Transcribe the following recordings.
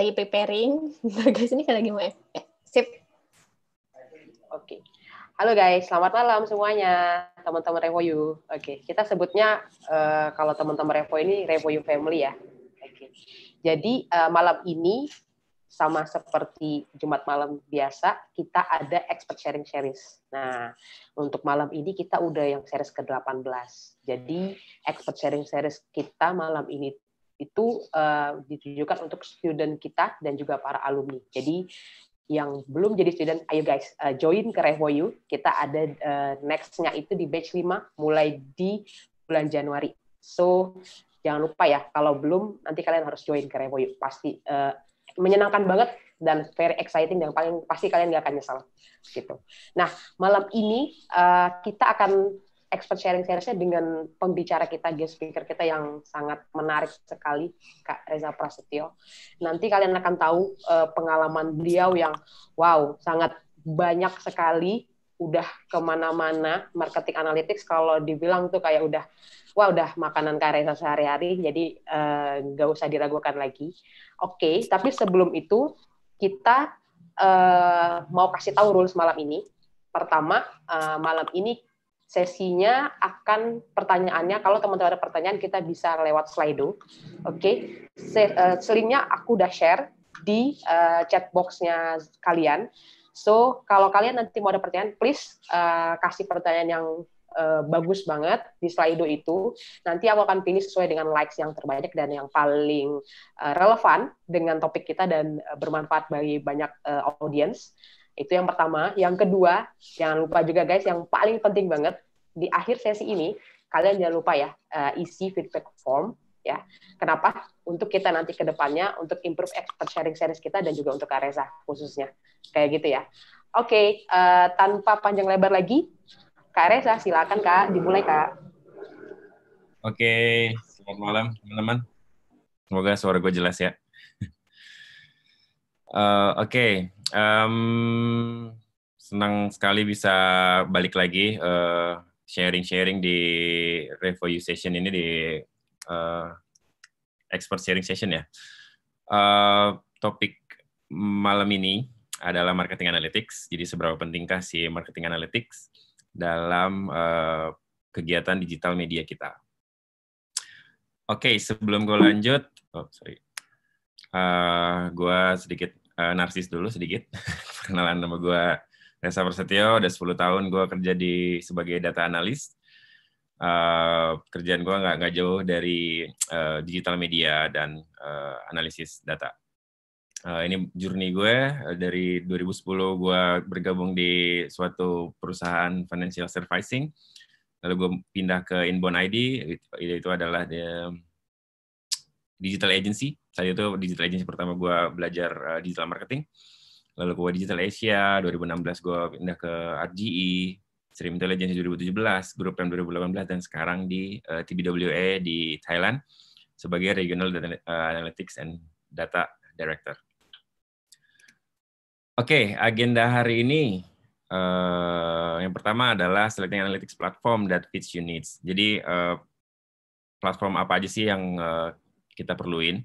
lagi preparing. guys, ini kan lagi mau eh, sip. Oke. Okay. Halo guys, selamat malam semuanya, teman-teman Revo Revoyu. Oke, okay. kita sebutnya uh, kalau teman-teman Revo ini Revo You Family ya. Oke. Okay. Jadi uh, malam ini sama seperti Jumat malam biasa, kita ada expert sharing series. Nah, untuk malam ini kita udah yang series ke-18. Jadi, expert sharing series kita malam ini itu uh, ditujukan untuk student kita dan juga para alumni. Jadi yang belum jadi student, ayo guys uh, join ke Revoyu. Kita ada uh, next-nya itu di batch 5 mulai di bulan Januari. So jangan lupa ya kalau belum nanti kalian harus join ke Revoyu. Pasti uh, menyenangkan banget dan very exciting dan paling pasti kalian nggak akan nyesal gitu. Nah malam ini uh, kita akan expert sharing seriesnya dengan pembicara kita, guest speaker kita yang sangat menarik sekali, Kak Reza Prasetyo. Nanti kalian akan tahu uh, pengalaman beliau yang wow, sangat banyak sekali, udah kemana-mana, marketing analytics kalau dibilang tuh kayak udah, wah udah makanan Kak Reza sehari-hari, jadi eh, nggak uh, usah diragukan lagi. Oke, okay, tapi sebelum itu kita uh, mau kasih tahu rules malam ini. Pertama, uh, malam ini sesinya akan pertanyaannya kalau teman-teman ada pertanyaan kita bisa lewat Slido. Oke. Okay. Eh, Linknya aku udah share di uh, chat boxnya kalian. So kalau kalian nanti mau ada pertanyaan, please uh, kasih pertanyaan yang uh, bagus banget di Slido itu. Nanti aku akan pilih sesuai dengan likes yang terbanyak dan yang paling uh, relevan dengan topik kita dan uh, bermanfaat bagi banyak uh, audience. Itu yang pertama. Yang kedua, jangan lupa juga guys, yang paling penting banget di akhir sesi ini kalian jangan lupa ya uh, isi feedback form ya. Kenapa? Untuk kita nanti ke depannya untuk improve expert sharing series kita dan juga untuk Karesa khususnya. Kayak gitu ya. Oke, okay, uh, eh, tanpa panjang lebar lagi, Kak Reza silakan Kak dimulai Kak. Oke, okay, selamat malam teman-teman. Semoga suara gue jelas ya. Uh, Oke, okay. Um, senang sekali bisa balik lagi sharing eh, sharing-sharing di Revo Session ini di uh, expert sharing session ya. Uh, topik malam ini adalah marketing analytics. Jadi seberapa pentingkah si marketing analytics dalam uh, kegiatan digital media kita. Oke, okay, sebelum gue lanjut, oh sorry, uh, gue sedikit uh, narsis dulu sedikit. Perkenalan nama gue Reza Persetio, udah 10 tahun gue kerja di sebagai data analis. Uh, kerjaan gue nggak nggak jauh dari uh, digital media dan uh, analisis data. Uh, ini journey gue uh, dari 2010 gue bergabung di suatu perusahaan financial servicing. Lalu gue pindah ke Inbound ID, itu, itu adalah the digital agency saya itu digital agency pertama gue belajar uh, digital marketing lalu gue digital Asia 2016 gue pindah ke RGE Stream Intelligence 2017 grup M 2018 dan sekarang di uh, eh, TBWA di Thailand sebagai Regional Data, uh, Analytics and Data Director. Oke, okay, agenda hari ini uh, yang pertama adalah selecting analytics platform that fits your needs. Jadi uh, platform apa aja sih yang uh, kita perluin?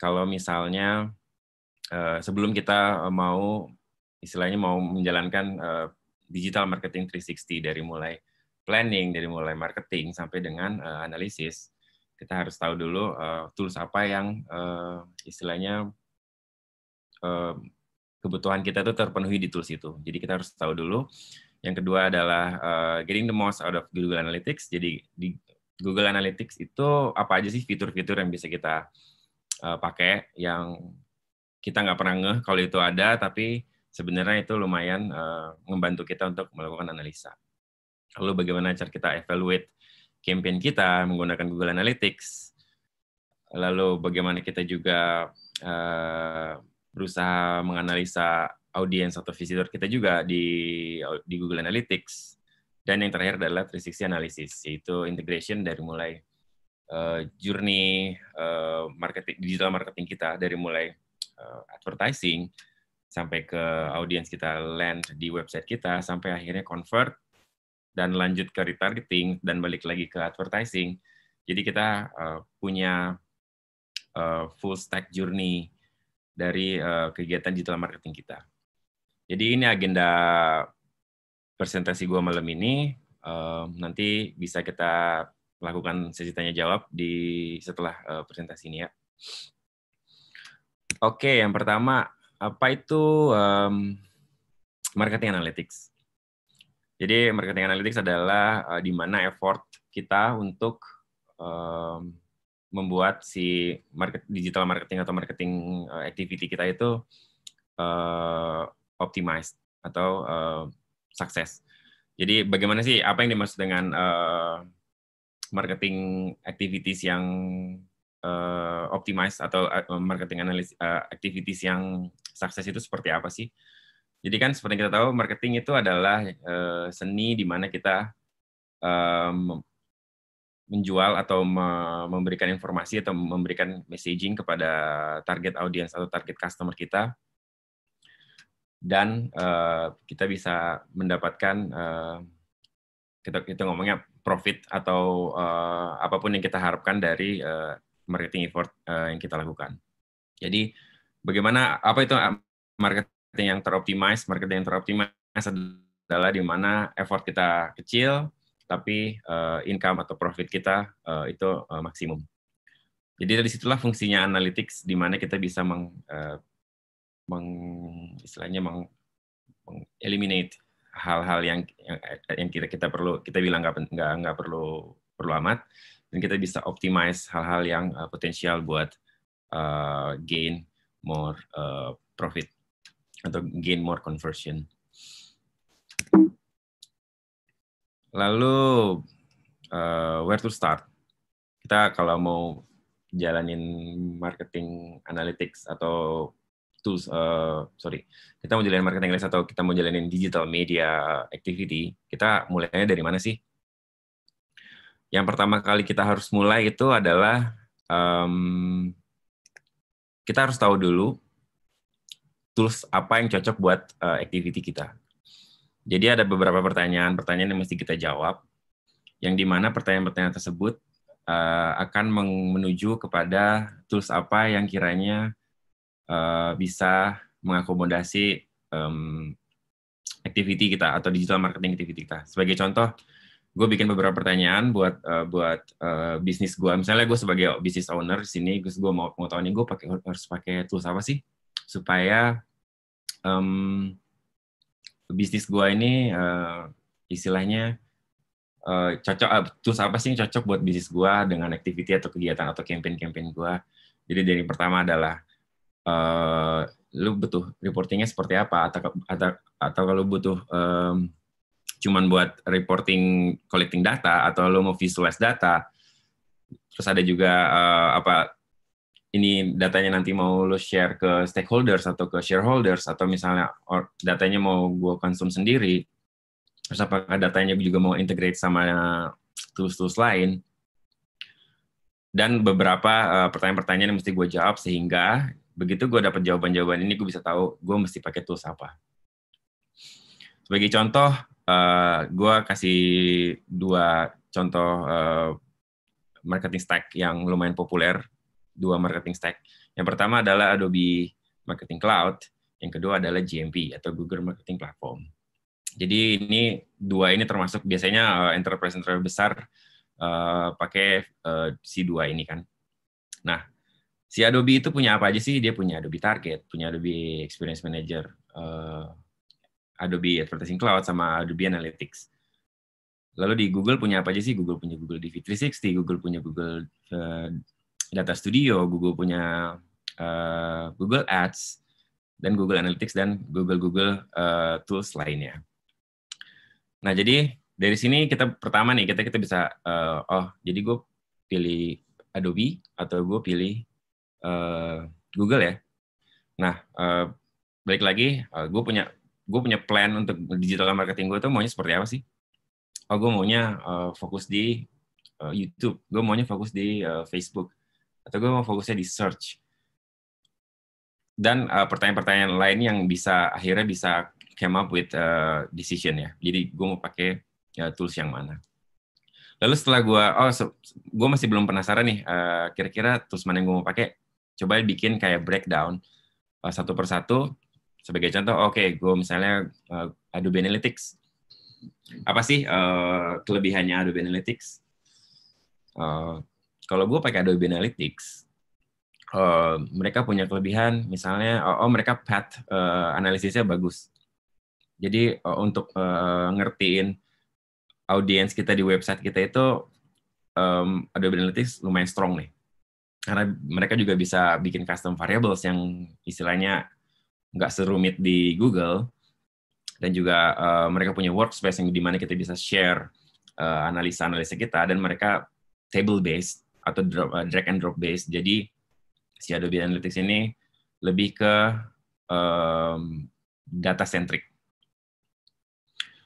kalau misalnya uh, sebelum kita eh, mau istilahnya mau menjalankan uh, digital marketing 360 dari mulai planning, dari mulai marketing sampai dengan uh, analisis, kita harus tahu dulu uh, tools apa yang uh, istilahnya uh, kebutuhan kita itu terpenuhi di tools itu. Jadi kita harus tahu dulu. Yang kedua adalah uh, getting the most out of Google Analytics. Jadi di Google Analytics itu apa aja sih fitur-fitur yang bisa kita uh, pakai yang kita nggak pernah ngeh kalau itu ada, tapi sebenarnya itu lumayan uh, eh, membantu kita untuk melakukan analisa. Lalu bagaimana cara kita evaluate campaign kita menggunakan Google Analytics, lalu bagaimana kita juga uh, berusaha menganalisa audiens atau visitor kita juga di di Google Analytics dan yang terakhir adalah 360 analysis yaitu integration dari mulai Eh, journey uh, marketing digital marketing kita dari mulai uh, advertising sampai ke audiens kita land di website kita sampai akhirnya convert dan lanjut ke retargeting dan balik lagi ke advertising. Jadi kita uh, punya uh, full stack journey dari uh, kegiatan digital marketing kita. Jadi ini agenda presentasi gua malam ini. Uh, nanti bisa kita lakukan sesi tanya jawab di setelah uh, presentasi ini ya. Oke, yang pertama apa itu um, marketing analytics? Jadi marketing analytics adalah uh, di mana effort kita untuk um, membuat si market digital marketing atau marketing uh, activity kita itu uh, optimized atau uh, sukses. Jadi bagaimana sih apa yang dimaksud dengan uh, marketing activities yang uh, optimized atau eh, marketing analis uh, eh, activities yang sukses itu seperti apa sih? Jadi kan seperti kita tahu marketing itu adalah uh, seni di mana kita um, menjual atau me memberikan informasi atau memberikan messaging kepada target audience atau target customer kita dan uh, kita bisa mendapatkan uh, kita kita ngomongnya profit atau uh, apapun yang kita harapkan dari uh, marketing effort uh, yang kita lakukan. Jadi bagaimana apa itu marketing yang teroptimize? Marketing yang teroptimize adalah di mana effort kita kecil tapi uh, income atau profit kita uh, itu uh, maksimum. Jadi dari situlah fungsinya analytics di mana kita bisa meng, uh, meng istilahnya meng, meng eliminate hal-hal yang, yang yang kita kita perlu kita bilang nggak nggak nggak perlu perlu amat dan kita bisa optimize hal-hal yang uh, potensial buat uh, gain more uh, profit atau gain more conversion. Lalu uh, where to start? Kita kalau mau jalanin marketing analytics atau tools uh, eh, sorry kita mau jalanin marketing list atau kita mau jalanin digital media activity kita mulainya dari mana sih yang pertama kali kita harus mulai itu adalah um, kita harus tahu dulu tools apa yang cocok buat uh, activity kita. Jadi ada beberapa pertanyaan-pertanyaan yang mesti kita jawab, yang dimana pertanyaan-pertanyaan tersebut eh, akan menuju kepada tools apa yang kiranya Eh, bisa mengakomodasi um, activity kita atau digital marketing activity kita. Sebagai contoh, gue bikin beberapa pertanyaan buat uh, buat uh, bisnis gue. Misalnya gue sebagai business owner di sini, gue gue mau mau tahu nih gue pakai harus pakai tools apa sih supaya um, bisnis gue ini uh, istilahnya uh, cocok uh, tools apa sih yang cocok buat bisnis gue dengan activity atau kegiatan atau campaign-campaign gue. Jadi dari pertama adalah Eh, lu butuh reportingnya seperti apa atau atau atau kalau butuh um, cuman buat reporting collecting data atau lu mau visualize data terus ada juga uh, apa ini datanya nanti mau lu share ke stakeholders atau ke shareholders atau misalnya or, datanya mau gue konsum sendiri terus apakah datanya juga mau integrate sama tools-tools lain dan beberapa eh, pertanyaan-pertanyaan uh, yang mesti gue jawab sehingga begitu gue dapat jawaban-jawaban ini gue bisa tahu gue mesti pakai tools apa sebagai contoh uh, eh, gue kasih dua contoh uh, marketing stack yang lumayan populer dua marketing stack yang pertama adalah Adobe Marketing Cloud yang kedua adalah GMP atau Google Marketing Platform jadi ini dua ini termasuk biasanya uh, eh, enterprise enterprise besar uh, pakai uh, si dua ini kan nah si Adobe itu punya apa aja sih? Dia punya Adobe Target, punya Adobe Experience Manager, uh, Adobe Advertising Cloud, sama Adobe Analytics. Lalu di Google punya apa aja sih? Google punya Google DV360, Google punya Google uh, Data Studio, Google punya uh, Google Ads, dan Google Analytics, dan Google-Google uh, tools lainnya. Nah, jadi dari sini kita pertama nih, kita kita bisa, uh, oh, jadi gue pilih Adobe atau gue pilih uh, Google ya. Nah, uh, balik lagi, uh, eh, gue punya gue punya plan untuk digital marketing gue tuh maunya seperti apa sih? Oh, gue maunya uh, fokus di uh, YouTube, gue maunya fokus di uh, Facebook, atau gue mau fokusnya di search. Dan pertanyaan pertanyaan-pertanyaan lain yang bisa akhirnya bisa came up with uh, decision ya. Jadi gue mau pakai uh, tools yang mana. Lalu setelah gue, oh, gue masih belum penasaran nih, kira kira-kira tools mana yang gue mau pakai? coba bikin kayak breakdown uh, satu persatu. Sebagai contoh, oke, okay, gue misalnya uh, Adobe Analytics. Apa sih uh, kelebihannya Adobe Analytics? Uh, kalau gue pakai Adobe Analytics, uh, mereka punya kelebihan, misalnya, oh, oh mereka path uh, analisisnya bagus. Jadi uh, untuk uh, ngertiin audiens kita di website kita itu um, Adobe Analytics lumayan strong nih karena mereka juga bisa bikin custom variables yang istilahnya nggak serumit di Google dan juga uh, mereka punya workspace yang di mana kita bisa share eh, analisa-analisa kita dan mereka table based atau drop, uh, eh, drag and drop based jadi si Adobe Analytics ini lebih ke um, data centric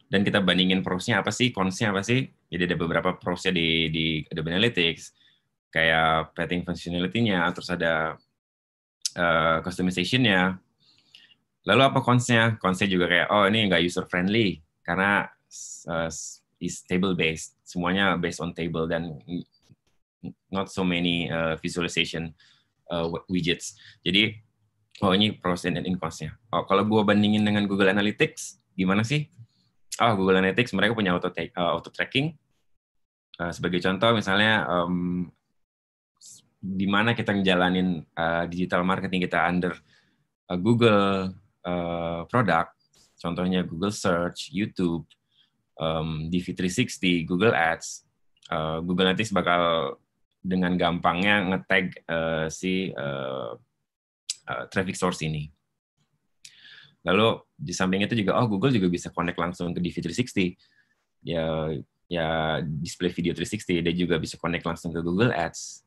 dan kita bandingin prosnya apa sih, konsnya apa sih. Jadi ada beberapa prosnya di, di Adobe Analytics kayak padding functionality-nya, terus ada uh, customization-nya. Lalu apa cons-nya? Cons-nya juga kayak, oh ini nggak user-friendly, karena uh, is table-based, semuanya based on table, dan not so many uh, visualization uh, widgets. Jadi, oh ini pros and cons-nya. Oh, kalau gue bandingin dengan Google Analytics, gimana sih? Oh, Google Analytics mereka punya auto, auto tracking, Uh, sebagai contoh misalnya um, di mana kita ngejalanin uh, digital marketing kita under uh, Google uh, eh, produk, contohnya Google Search, YouTube, um, DV360, Google Ads, uh, Google Analytics bakal dengan gampangnya ngetag uh, si uh, uh, traffic source ini. Lalu di samping itu juga, oh Google juga bisa connect langsung ke DV360. Ya, ya display video 360, dia juga bisa connect langsung ke Google Ads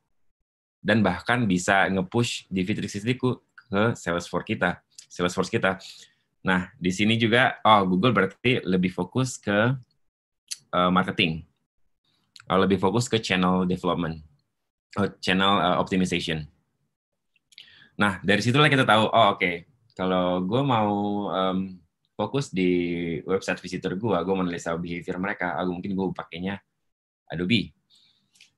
dan bahkan bisa nge-push di Citrix Citrixku ke Salesforce kita, Salesforce kita. Nah, di sini juga oh Google berarti lebih fokus ke uh, marketing. Oh, lebih fokus ke channel development, Oh, channel uh, optimization. Nah, dari situlah kita tahu, oh oke, okay, kalau gue mau um, fokus di website visitor gue, gue menelisa behavior mereka, aku ah, mungkin gue pakainya Adobe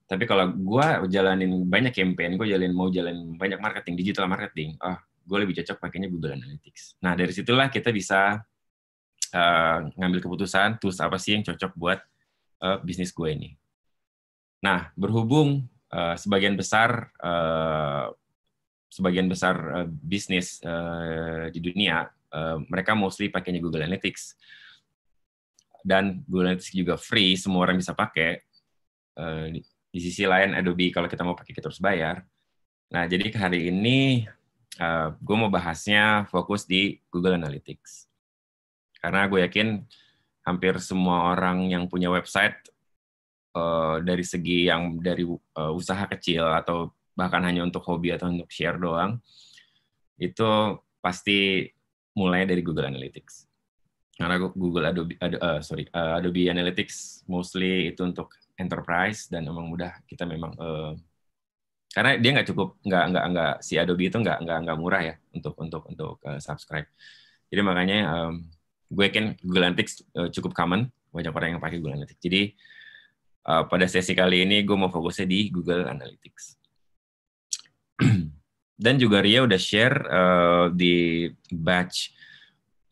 tapi kalau gue jalanin banyak campaign gue jalanin mau jalanin banyak marketing digital marketing oh gue lebih cocok pakainya Google Analytics nah dari situlah kita bisa uh, ngambil keputusan tools apa sih yang cocok buat uh, bisnis gue ini nah berhubung uh, sebagian besar uh, sebagian besar uh, bisnis uh, di dunia uh, mereka mostly pakainya Google Analytics dan Google Analytics juga free semua orang bisa pakai di sisi lain Adobe kalau kita mau pakai kita harus bayar. Nah, jadi hari ini uh, eh, gue mau bahasnya fokus di Google Analytics. Karena gue yakin hampir semua orang yang punya website uh, dari segi yang dari uh, usaha kecil atau bahkan hanya untuk hobi atau untuk share doang, itu pasti mulai dari Google Analytics. Karena Google Adobe, Ad, uh, sorry, uh, Adobe Analytics mostly itu untuk enterprise dan emang mudah kita memang uh, karena dia nggak cukup nggak nggak nggak si Adobe itu nggak nggak nggak murah ya untuk untuk untuk uh, subscribe jadi makanya um, gue kan Google Analytics uh, cukup common banyak orang yang pakai Google Analytics jadi uh, pada sesi kali ini gue mau fokusnya di Google Analytics dan juga Ria udah share uh, di batch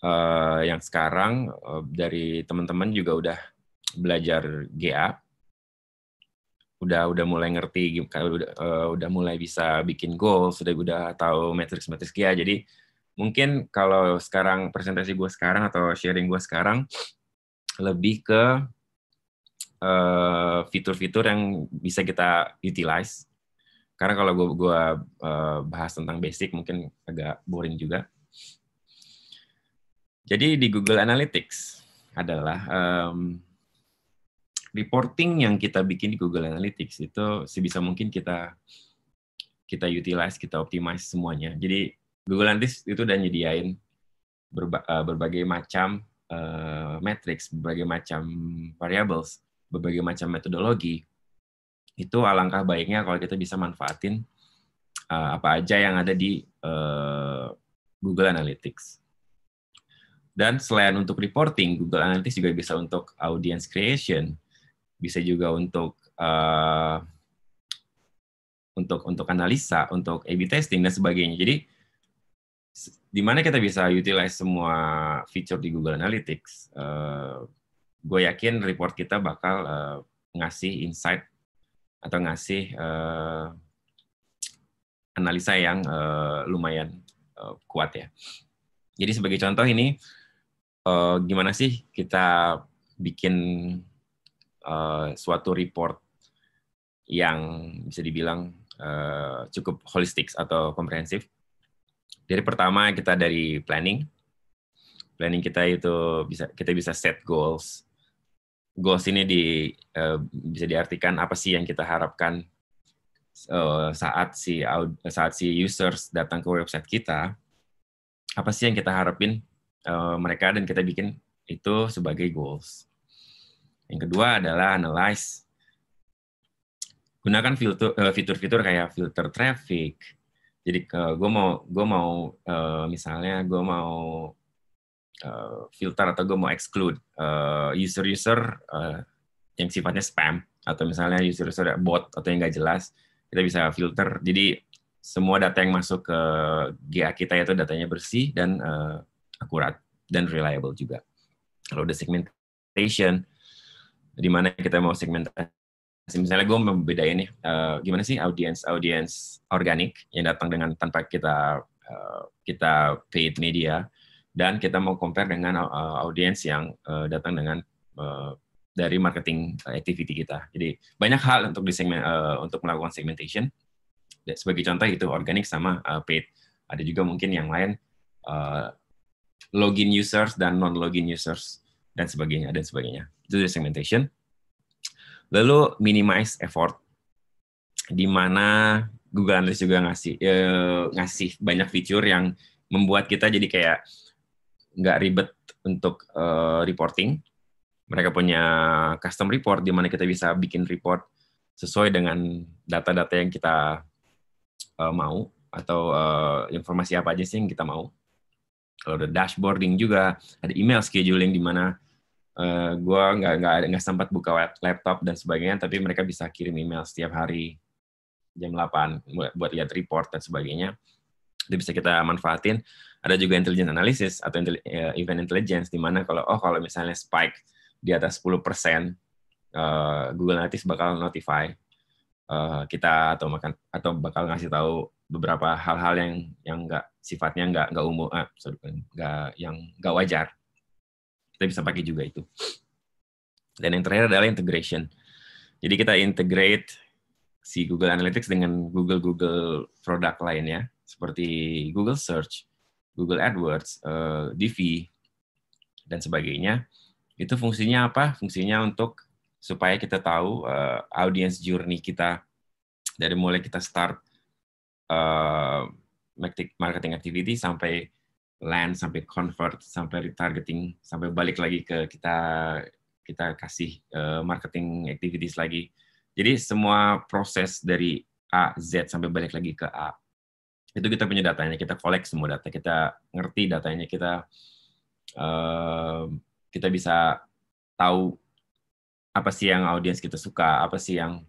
uh, yang sekarang uh, dari teman-teman juga udah belajar GA udah udah mulai ngerti udah uh, udah mulai bisa bikin goal sudah udah tahu matrix matrix ya jadi mungkin kalau sekarang presentasi gue sekarang atau sharing gue sekarang lebih ke eh, fitur-fitur uh, yang bisa kita utilize karena kalau gue gua, uh, bahas tentang basic mungkin agak boring juga jadi di Google Analytics adalah um, reporting yang kita bikin di Google Analytics itu sebisa mungkin kita kita utilize, kita optimize semuanya. Jadi Google Analytics itu udah nyediain berba eh, berbagai macam uh, eh, matrix, berbagai macam variables, berbagai macam metodologi. Itu alangkah baiknya kalau kita bisa manfaatin uh, apa aja yang ada di uh, Google Analytics. Dan selain untuk reporting, Google Analytics juga bisa untuk audience creation, bisa juga untuk uh, untuk untuk analisa, untuk A/B testing dan sebagainya. Jadi di mana kita bisa utilize semua fitur di Google Analytics, uh, eh, gue yakin report kita bakal uh, ngasih insight atau ngasih uh, analisa yang uh, lumayan uh, kuat ya. Jadi sebagai contoh ini uh, gimana sih kita bikin Eh, suatu report yang bisa dibilang uh, cukup holistik atau komprehensif. dari pertama kita dari planning. Planning kita itu bisa kita bisa set goals. Goals ini di uh, bisa diartikan apa sih yang kita harapkan uh, saat si saat si users datang ke website kita. Apa sih yang kita harapin uh, mereka dan kita bikin itu sebagai goals. Yang kedua adalah analyze. Gunakan eh, fitur-fitur kayak filter traffic. Jadi eh, gue mau gue mau eh, misalnya gue mau filter atau gue mau exclude user-user yang sifatnya spam atau misalnya user-user bot atau yang nggak jelas kita bisa filter. Jadi semua data yang masuk ke GA kita itu datanya bersih dan akurat dan reliable juga. Kalau udah segmentation, di mana kita mau segmentasi misalnya gue mau membedain nih uh, gimana sih audience audience organik yang datang dengan tanpa kita uh, kita paid media dan kita mau compare dengan uh, audiens yang uh, datang dengan uh, dari marketing activity kita. Jadi banyak hal untuk di segmen uh, untuk melakukan segmentation. Sebagai contoh itu organik sama uh, paid. Ada juga mungkin yang lain uh, login users dan non login users dan sebagainya dan sebagainya. Itu dari segmentation. Lalu minimize effort di mana Google Analytics juga ngasih eh, ngasih banyak fitur yang membuat kita jadi kayak nggak ribet untuk eh, reporting. Mereka punya custom report di mana kita bisa bikin report sesuai dengan data-data yang kita eh, mau atau eh, informasi apa aja sih yang kita mau. Kalau ada dashboarding juga, ada email scheduling di mana Eh, gue nggak nggak nggak sempat buka laptop dan sebagainya tapi mereka bisa kirim email setiap hari jam 8 buat, lihat report dan sebagainya itu bisa kita manfaatin ada juga intelligence analysis atau eh, event intelligence di mana kalau oh kalau misalnya spike di atas 10 persen uh, Google Analytics bakal notify uh, kita atau makan atau bakal ngasih tahu beberapa hal-hal yang yang nggak sifatnya nggak nggak umum nggak uh, yang nggak wajar kita bisa pakai juga itu. Dan yang terakhir adalah integration. Jadi kita integrate si Google Analytics dengan Google Google produk lainnya seperti Google Search, Google AdWords, uh, eh, DV dan sebagainya. Itu fungsinya apa? Fungsinya untuk supaya kita tahu uh, audience journey kita dari mulai kita start uh, eh, marketing activity sampai land sampai convert sampai retargeting sampai balik lagi ke kita kita kasih uh, marketing activities lagi jadi semua proses dari A Z sampai balik lagi ke A itu kita punya datanya kita kolek semua data kita ngerti datanya kita uh, kita bisa tahu apa sih yang audiens kita suka apa sih yang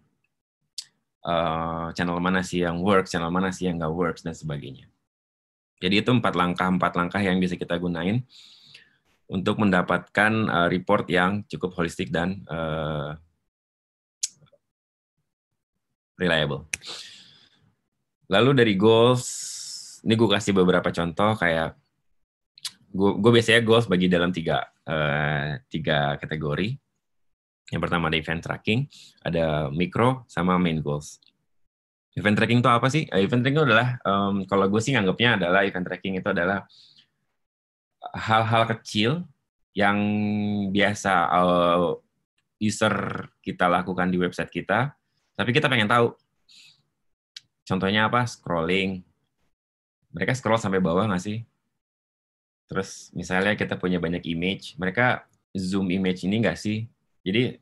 uh, channel mana sih yang works channel mana sih yang nggak works dan sebagainya jadi itu empat langkah empat langkah yang bisa kita gunain untuk mendapatkan uh, report yang cukup holistik dan uh, reliable. Lalu dari goals, ini gue kasih beberapa contoh kayak gue, biasanya goals bagi dalam tiga uh, tiga kategori. Yang pertama ada event tracking, ada micro sama main goals. Event tracking itu apa sih? Eh, event tracking itu adalah, um, kalau gue sih nganggapnya adalah event tracking itu adalah hal-hal kecil yang biasa uh, user kita lakukan di website kita, tapi kita pengen tahu. Contohnya apa? Scrolling. Mereka scroll sampai bawah nggak sih? Terus misalnya kita punya banyak image, mereka zoom image ini nggak sih? Jadi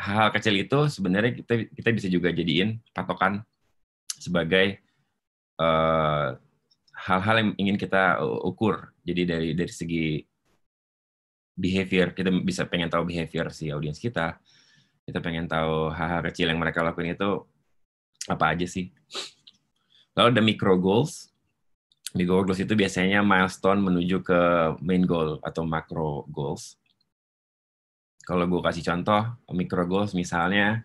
hal-hal kecil itu sebenarnya kita kita bisa juga jadiin patokan sebagai eh, hal-hal uh, yang ingin kita ukur. Jadi dari dari segi behavior kita bisa pengen tahu behavior si audiens kita. Kita pengen tahu hal-hal kecil yang mereka lakuin itu apa aja sih. Lalu ada micro goals. Micro goals itu biasanya milestone menuju ke main goal atau macro goals. Kalau gue kasih contoh micro goals misalnya,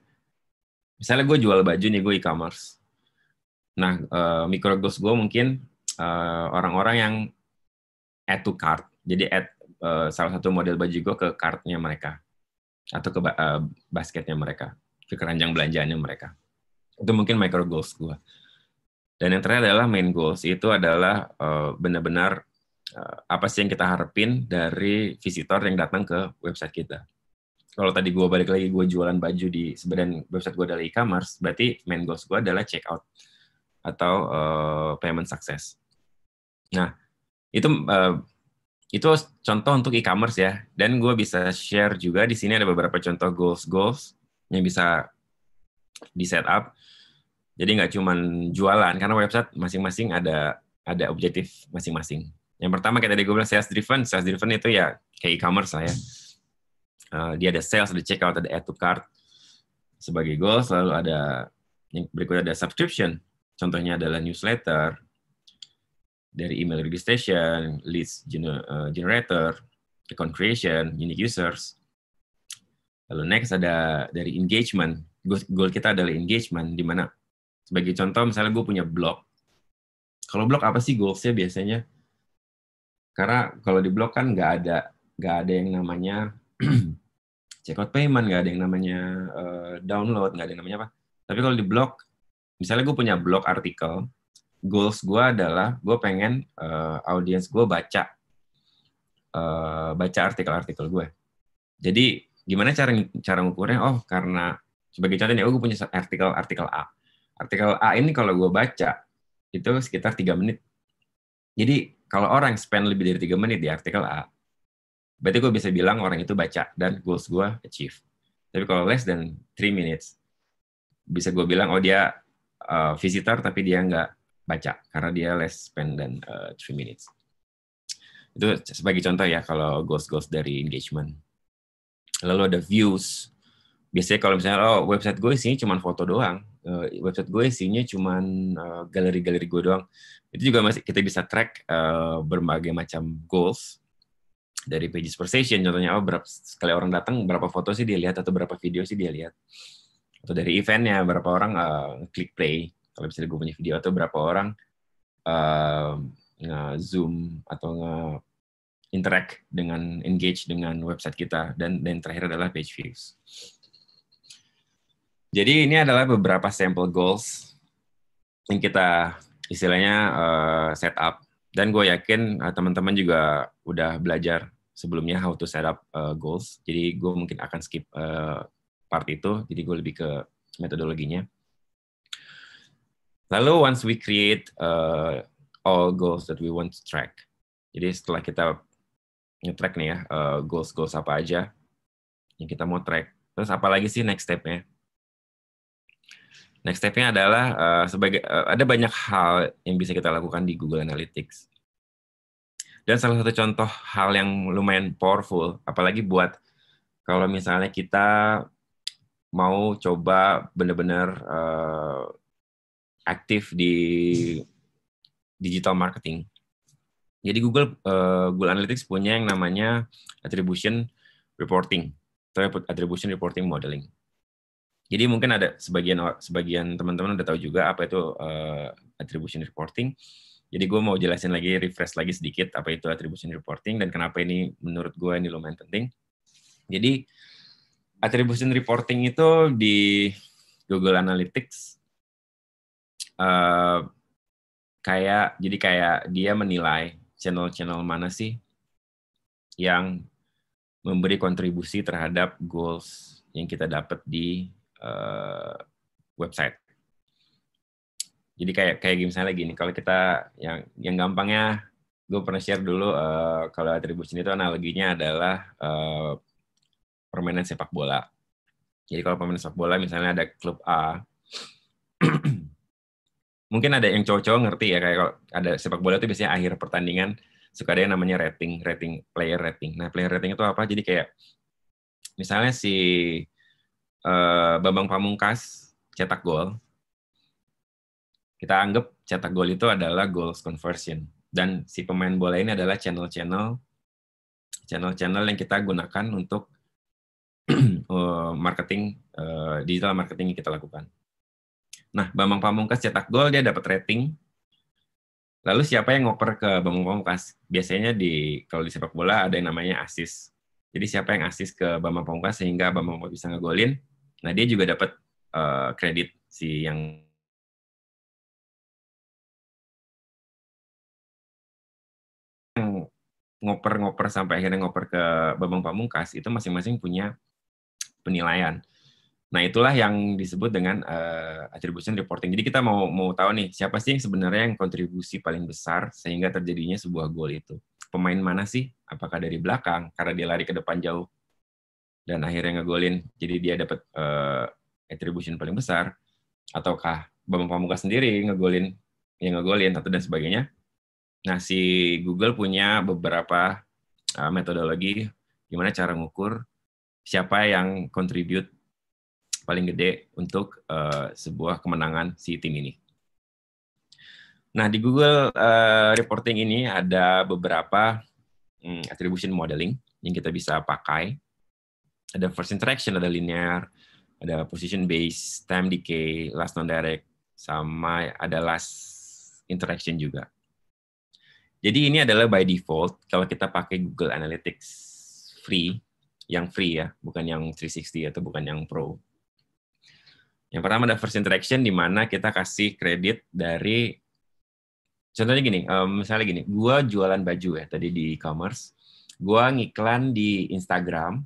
misalnya gue jual baju nih gue e-commerce Nah, uh, eh, goals gue mungkin orang eh, orang-orang yang add to cart. Jadi add uh, salah satu model baju gue ke cartnya mereka atau ke ba uh, basketnya mereka, ke keranjang belanjaannya mereka. Itu mungkin micro goals gue. Dan yang terakhir adalah main goals itu adalah uh, benar-benar uh, apa sih yang kita harapin dari visitor yang datang ke website kita. Kalau tadi gue balik lagi gue jualan baju di sebenarnya website gue adalah e-commerce, berarti main goals gue adalah check out atau uh, payment success. Nah, itu uh, itu contoh untuk e-commerce ya. Dan gue bisa share juga di sini ada beberapa contoh goals goals yang bisa di setup. Jadi nggak cuma jualan karena website masing-masing ada ada objektif masing-masing. Yang pertama kayak tadi gue bilang sales driven, sales driven itu ya kayak e-commerce lah ya. Uh, dia ada sales, ada checkout, ada add to cart sebagai goals, lalu ada yang berikutnya ada subscription. Contohnya adalah newsletter, dari email registration, leads eh, generator, account creation, unique users. Lalu next ada dari engagement. Goal kita adalah engagement, di mana sebagai contoh misalnya gue punya blog. Kalau blog apa sih goalsnya biasanya? Karena kalau di blog kan nggak ada nggak ada yang namanya check out payment, nggak ada yang namanya uh, download, nggak ada yang namanya apa. Tapi kalau di blog misalnya gue punya blog artikel, goals gue adalah gue pengen uh, eh, audiens gue baca uh, baca artikel-artikel gue. Jadi gimana cara cara ngukurnya? Oh karena sebagai contoh oh, gue punya artikel artikel A. Artikel A ini kalau gue baca itu sekitar tiga menit. Jadi kalau orang spend lebih dari tiga menit di artikel A, berarti gue bisa bilang orang itu baca dan goals gue achieve. Tapi kalau less than 3 minutes, bisa gue bilang oh dia uh, visitor tapi dia nggak baca karena dia less spend than uh, three minutes. Itu sebagai contoh ya kalau goals-goals dari engagement. Lalu ada views. Biasanya kalau misalnya oh website gue isinya cuma foto doang, uh, website gue isinya cuma uh, galeri-galeri gue doang. Itu juga masih kita bisa track uh, berbagai macam goals dari pages per session contohnya oh berapa sekali orang datang berapa foto sih dia lihat atau berapa video sih dia lihat atau dari eventnya berapa orang uh, eh, klik play kalau misalnya gue punya video atau berapa orang uh, eh, nge zoom atau nge interact dengan engage dengan website kita dan dan terakhir adalah page views. Jadi ini adalah beberapa sample goals yang kita istilahnya uh, set dan gue yakin uh, teman-teman juga udah belajar sebelumnya how to set up uh, goals. Jadi gue mungkin akan skip uh, part itu jadi gue lebih ke metodologinya lalu once we create uh, all goals that we want to track jadi setelah kita nge-track nih ya uh, goals goals apa aja yang kita mau track terus apa lagi sih next stepnya Next step-nya adalah uh, sebagai uh, ada banyak hal yang bisa kita lakukan di Google Analytics. Dan salah satu contoh hal yang lumayan powerful, apalagi buat kalau misalnya kita mau coba benar-benar uh, eh, aktif di digital marketing. Jadi Google uh, Google Analytics punya yang namanya attribution reporting atau attribution reporting modeling. Jadi mungkin ada sebagian sebagian teman-teman udah tahu juga apa itu uh, attribution reporting. Jadi gue mau jelasin lagi, refresh lagi sedikit apa itu attribution reporting dan kenapa ini menurut gue ini lumayan penting. Jadi attribution reporting itu di Google Analytics uh, kayak jadi kayak dia menilai channel-channel mana sih yang memberi kontribusi terhadap goals yang kita dapat di uh, website. Jadi kayak kayak game saya lagi nih kalau kita yang yang gampangnya gue pernah share dulu uh, kalau attribution itu analoginya adalah uh, permainan sepak bola. Jadi kalau pemain sepak bola misalnya ada klub A, mungkin ada yang cocok ngerti ya kayak kalau ada sepak bola itu biasanya akhir pertandingan suka ada yang namanya rating, rating player rating. Nah player rating itu apa? Jadi kayak misalnya si uh, Bambang Pamungkas cetak gol, kita anggap cetak gol itu adalah goals conversion dan si pemain bola ini adalah channel-channel channel-channel yang kita gunakan untuk Eh, marketing eh, digital marketing yang kita lakukan. Nah, Bambang Pamungkas cetak gol dia dapat rating. Lalu siapa yang ngoper ke Bambang Pamungkas? Biasanya di kalau di sepak bola ada yang namanya assist. Jadi siapa yang assist ke Bambang Pamungkas sehingga Bambang Pamungkas bisa ngegolin? Nah, dia juga dapat uh, kredit si yang ngoper-ngoper sampai akhirnya ngoper ke Bambang Pamungkas itu masing-masing punya penilaian. Nah, itulah yang disebut dengan uh, attribution reporting. Jadi kita mau mau tahu nih siapa sih yang sebenarnya yang kontribusi paling besar sehingga terjadinya sebuah gol itu. Pemain mana sih? Apakah dari belakang karena dia lari ke depan jauh dan akhirnya ngegolin. Jadi dia dapat uh, attribution paling besar ataukah Bambang Pamungkas sendiri ngegolin yang ngegolin atau dan sebagainya. Nah, si Google punya beberapa uh, metodologi gimana cara ngukur siapa yang kontribut paling gede untuk uh, sebuah kemenangan si tim ini. Nah, di Google uh, Reporting ini ada beberapa um, attribution modeling yang kita bisa pakai. Ada first interaction, ada linear, ada position based, time decay, last non-direct, sama ada last interaction juga. Jadi ini adalah by default kalau kita pakai Google Analytics free yang free ya, bukan yang 360 atau bukan yang pro. Yang pertama ada first interaction di mana kita kasih kredit dari contohnya gini, eh, misalnya gini, gua jualan baju ya tadi di e-commerce, gua ngiklan di Instagram,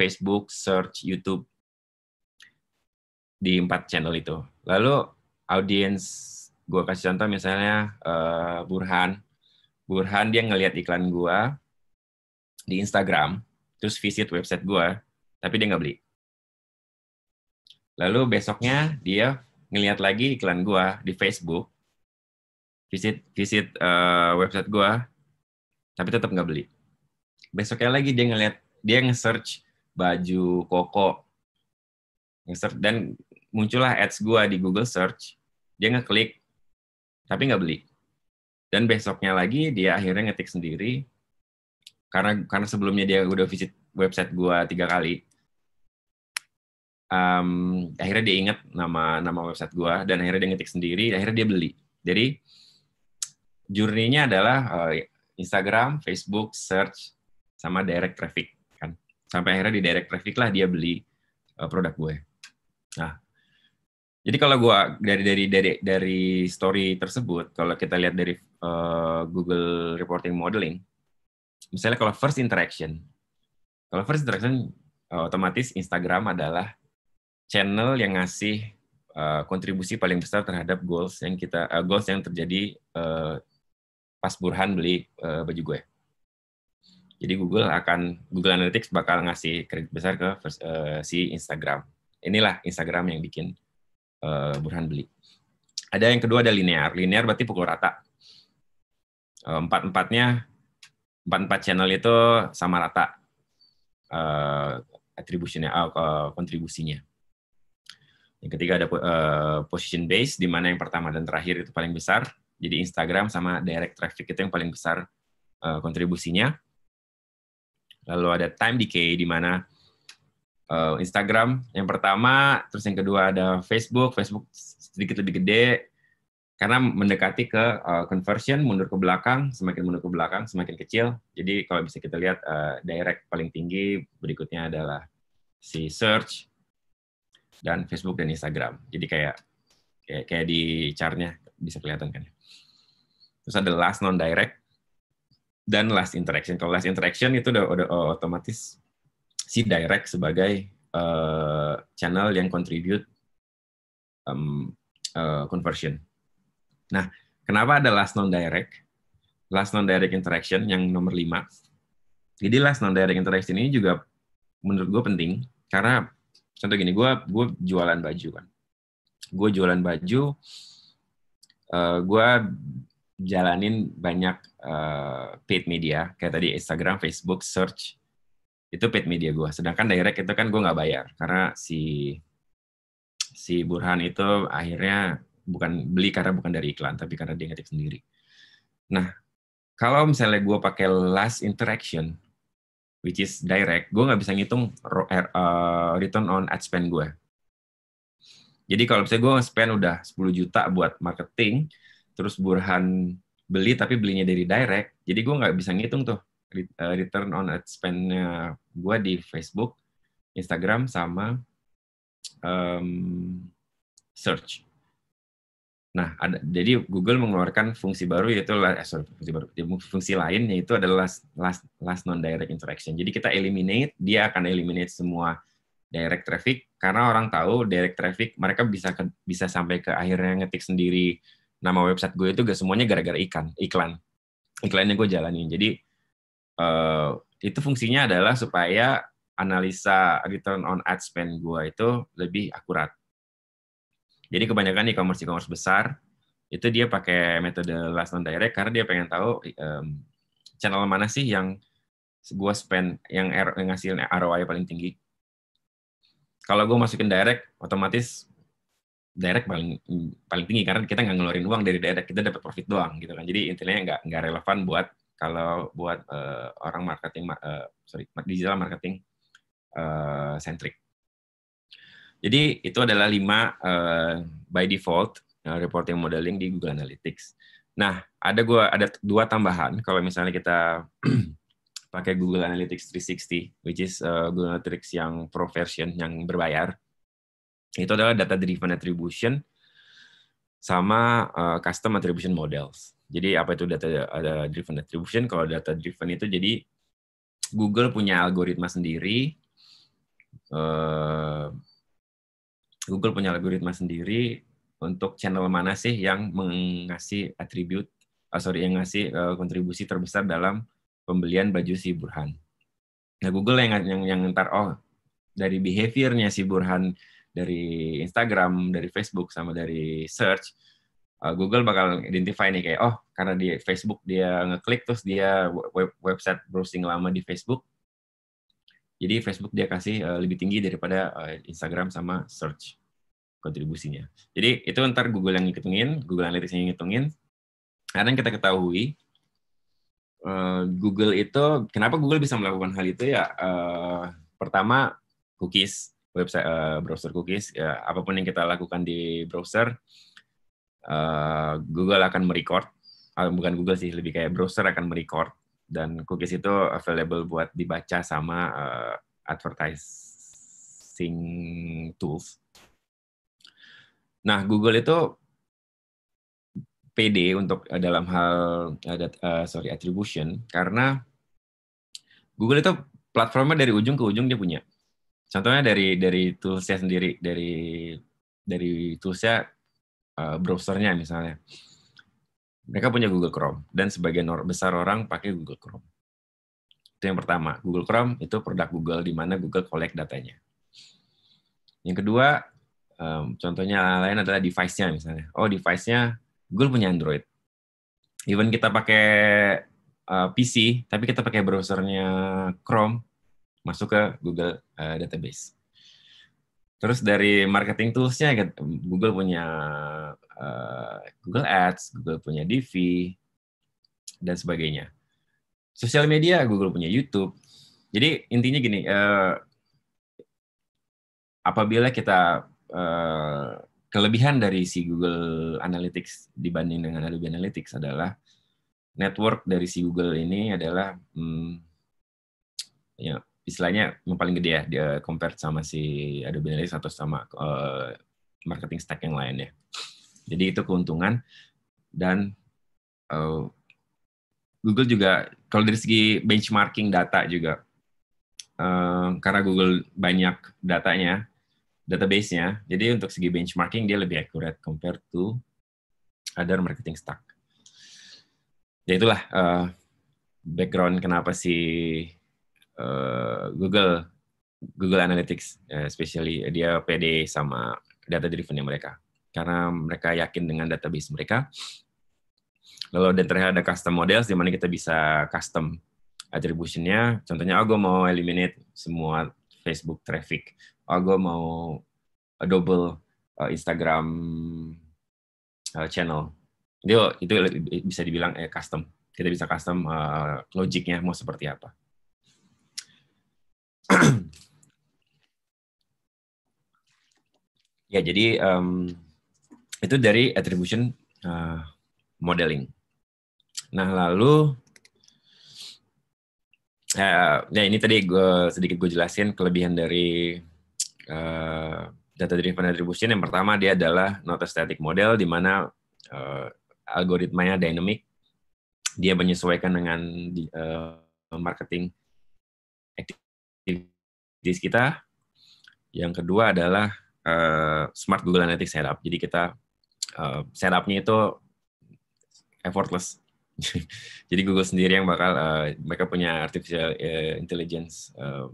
Facebook, search, YouTube di empat channel itu. Lalu audience gua kasih contoh misalnya uh, Burhan, Burhan dia ngelihat iklan gua di Instagram, terus visit website gue, tapi dia nggak beli. Lalu besoknya dia ngelihat lagi iklan gue di Facebook, visit visit uh, website gue, tapi tetap nggak beli. Besoknya lagi dia ngelihat dia nge-search baju koko, nge-search dan muncullah ads gue di Google Search, dia ngeklik, tapi nggak beli. Dan besoknya lagi dia akhirnya ngetik sendiri, karena karena sebelumnya dia udah visit website gue tiga kali um, akhirnya dia inget nama nama website gue dan akhirnya dia ngetik sendiri akhirnya dia beli jadi jurninya adalah uh, Instagram Facebook search sama direct traffic kan sampai akhirnya di direct traffic lah dia beli uh, produk gue nah jadi kalau gue dari dari dari dari story tersebut kalau kita lihat dari uh, Google reporting modeling misalnya kalau first interaction, kalau first interaction uh, otomatis Instagram adalah channel yang ngasih uh, kontribusi paling besar terhadap goals yang kita uh, goals yang terjadi uh, pas Burhan beli uh, baju gue. Jadi Google akan Google Analytics bakal ngasih kredit besar ke first, uh, si Instagram. Inilah Instagram yang bikin uh, Burhan beli. Ada yang kedua ada linear. Linear berarti pukul rata. empat empatnya empat empat channel itu sama rata uh, eh, attributionnya, uh, eh, kontribusinya. Yang ketiga ada uh, position base, di mana yang pertama dan terakhir itu paling besar. Jadi Instagram sama direct traffic itu yang paling besar uh, kontribusinya. Lalu ada time decay, di mana uh, Instagram yang pertama, terus yang kedua ada Facebook. Facebook sedikit lebih gede, karena mendekati ke uh, conversion mundur ke belakang semakin mundur ke belakang semakin kecil jadi kalau bisa kita lihat uh, direct paling tinggi berikutnya adalah si search dan Facebook dan Instagram jadi kayak kayak, kayak di chartnya bisa kelihatan kan ya. terus ada last non direct dan last interaction kalau last interaction itu udah, udah oh, otomatis si direct sebagai uh, channel yang contribute um, uh, conversion Nah, kenapa ada last non-direct? Last non-direct interaction yang nomor 5. Jadi last non-direct interaction ini juga menurut gue penting karena contoh gini gue gue jualan baju kan gue jualan baju uh, eh, gue jalanin banyak uh, paid media kayak tadi Instagram Facebook search itu paid media gue sedangkan direct itu kan gue nggak bayar karena si si Burhan itu akhirnya bukan beli karena bukan dari iklan tapi karena dia ngetik sendiri nah kalau misalnya gue pakai last interaction which is direct gue nggak bisa ngitung er, eh, return on ad spend gue jadi kalau misalnya gue spend udah 10 juta buat marketing terus Burhan beli tapi belinya dari direct jadi gue nggak bisa ngitung tuh eh, return on ad spend gue di Facebook, Instagram, sama um, search. Nah, ada, jadi Google mengeluarkan fungsi baru yaitu eh, sorry, fungsi baru, fungsi lain yaitu adalah last, last, last non-direct interaction. Jadi kita eliminate, dia akan eliminate semua direct traffic karena orang tahu direct traffic mereka bisa ke, bisa sampai ke akhirnya ngetik sendiri nama website gue itu gak semuanya gara-gara iklan iklan iklannya gue jalanin. Jadi uh, itu fungsinya adalah supaya analisa return on ad spend gue itu lebih akurat jadi kebanyakan e-commerce e besar itu dia pakai metode last non direct karena dia pengen tahu um, channel mana sih yang gue spend yang R, yang ROI paling tinggi. Kalau gue masukin direct, otomatis direct paling paling tinggi karena kita nggak ngeluarin uang dari direct, kita dapat profit doang gitu kan. Jadi intinya nggak nggak relevan buat kalau buat uh, orang marketing uh, sorry digital marketing uh, centric. Jadi itu adalah lima uh, by default uh, eh, reporting modeling di Google Analytics. Nah, ada gua ada dua tambahan kalau misalnya kita pakai Google Analytics 360, which is uh, Google Analytics yang pro version yang berbayar. Itu adalah data driven attribution sama uh, custom attribution models. Jadi apa itu data ada driven attribution? Kalau data driven itu jadi Google punya algoritma sendiri. Uh, Google punya algoritma sendiri untuk channel mana sih yang mengasih atribut, uh, ah, sorry yang ngasih uh, kontribusi terbesar dalam pembelian baju si Burhan. Nah Google yang yang yang ntar oh dari behaviornya si Burhan dari Instagram, dari Facebook sama dari search, uh, Google bakal identify nih kayak oh karena di Facebook dia ngeklik terus dia web, website browsing lama di Facebook jadi Facebook dia kasih uh, lebih tinggi daripada uh, Instagram sama search kontribusinya. Jadi itu ntar Google yang ngitungin, Google Analytics yang ngitungin. Karena kita ketahui uh, Google itu kenapa Google bisa melakukan hal itu ya uh, pertama cookies website uh, browser cookies ya, apapun yang kita lakukan di browser uh, Google akan merecord uh, bukan Google sih lebih kayak browser akan merecord dan cookies itu available buat dibaca sama uh, advertising tools. Nah, Google itu PD untuk uh, dalam hal uh, sorry attribution karena Google itu platformnya dari ujung ke ujung dia punya. Contohnya dari dari toolsnya sendiri dari dari toolsnya uh, browsernya misalnya mereka punya Google Chrome dan sebagian besar orang pakai Google Chrome. Itu yang pertama. Google Chrome itu produk Google di mana Google collect datanya. Yang kedua, um, contohnya lain adalah device-nya misalnya. Oh, device-nya Google punya Android. Even kita pakai uh, eh, PC, tapi kita pakai browsernya Chrome, masuk ke Google uh, database. Terus dari marketing toolsnya gitu, Google punya uh, Google Ads, Google punya DV dan sebagainya. Sosial media Google punya YouTube. Jadi intinya gini, uh, apabila kita uh, kelebihan dari si Google Analytics dibanding dengan Adobe Analytics adalah network dari si Google ini adalah hmm, ya istilahnya yang paling gede ya dia compare sama si Adobe Analytics atau sama uh, marketing stack yang lainnya. Jadi itu keuntungan dan uh, Google juga kalau dari segi benchmarking data juga uh, karena Google banyak datanya, database-nya. Jadi untuk segi benchmarking dia lebih akurat compared to other marketing stack. Ya itulah uh, background kenapa sih uh, Google Google Analytics, uh, especially dia PD sama data drivennya mereka karena mereka yakin dengan database mereka. Lalu dan terakhir ada custom models di mana kita bisa custom attributionnya. Contohnya, oh mau eliminate semua Facebook traffic. Oh mau double uh, Instagram uh, channel. Dia oh, itu bisa dibilang eh, custom. Kita bisa custom uh, logiknya mau seperti apa. ya jadi um, itu dari attribution uh, modeling. Nah lalu uh, ya ini tadi gue sedikit gue jelasin kelebihan dari uh, eh, data driven attribution yang pertama dia adalah not a static model di mana uh, algoritmanya dynamic dia menyesuaikan dengan uh, marketing kita. Yang kedua adalah uh, smart Google Analytics setup. Jadi kita uh, setupnya itu effortless. Jadi Google sendiri yang bakal uh, mereka punya artificial uh, intelligence uh,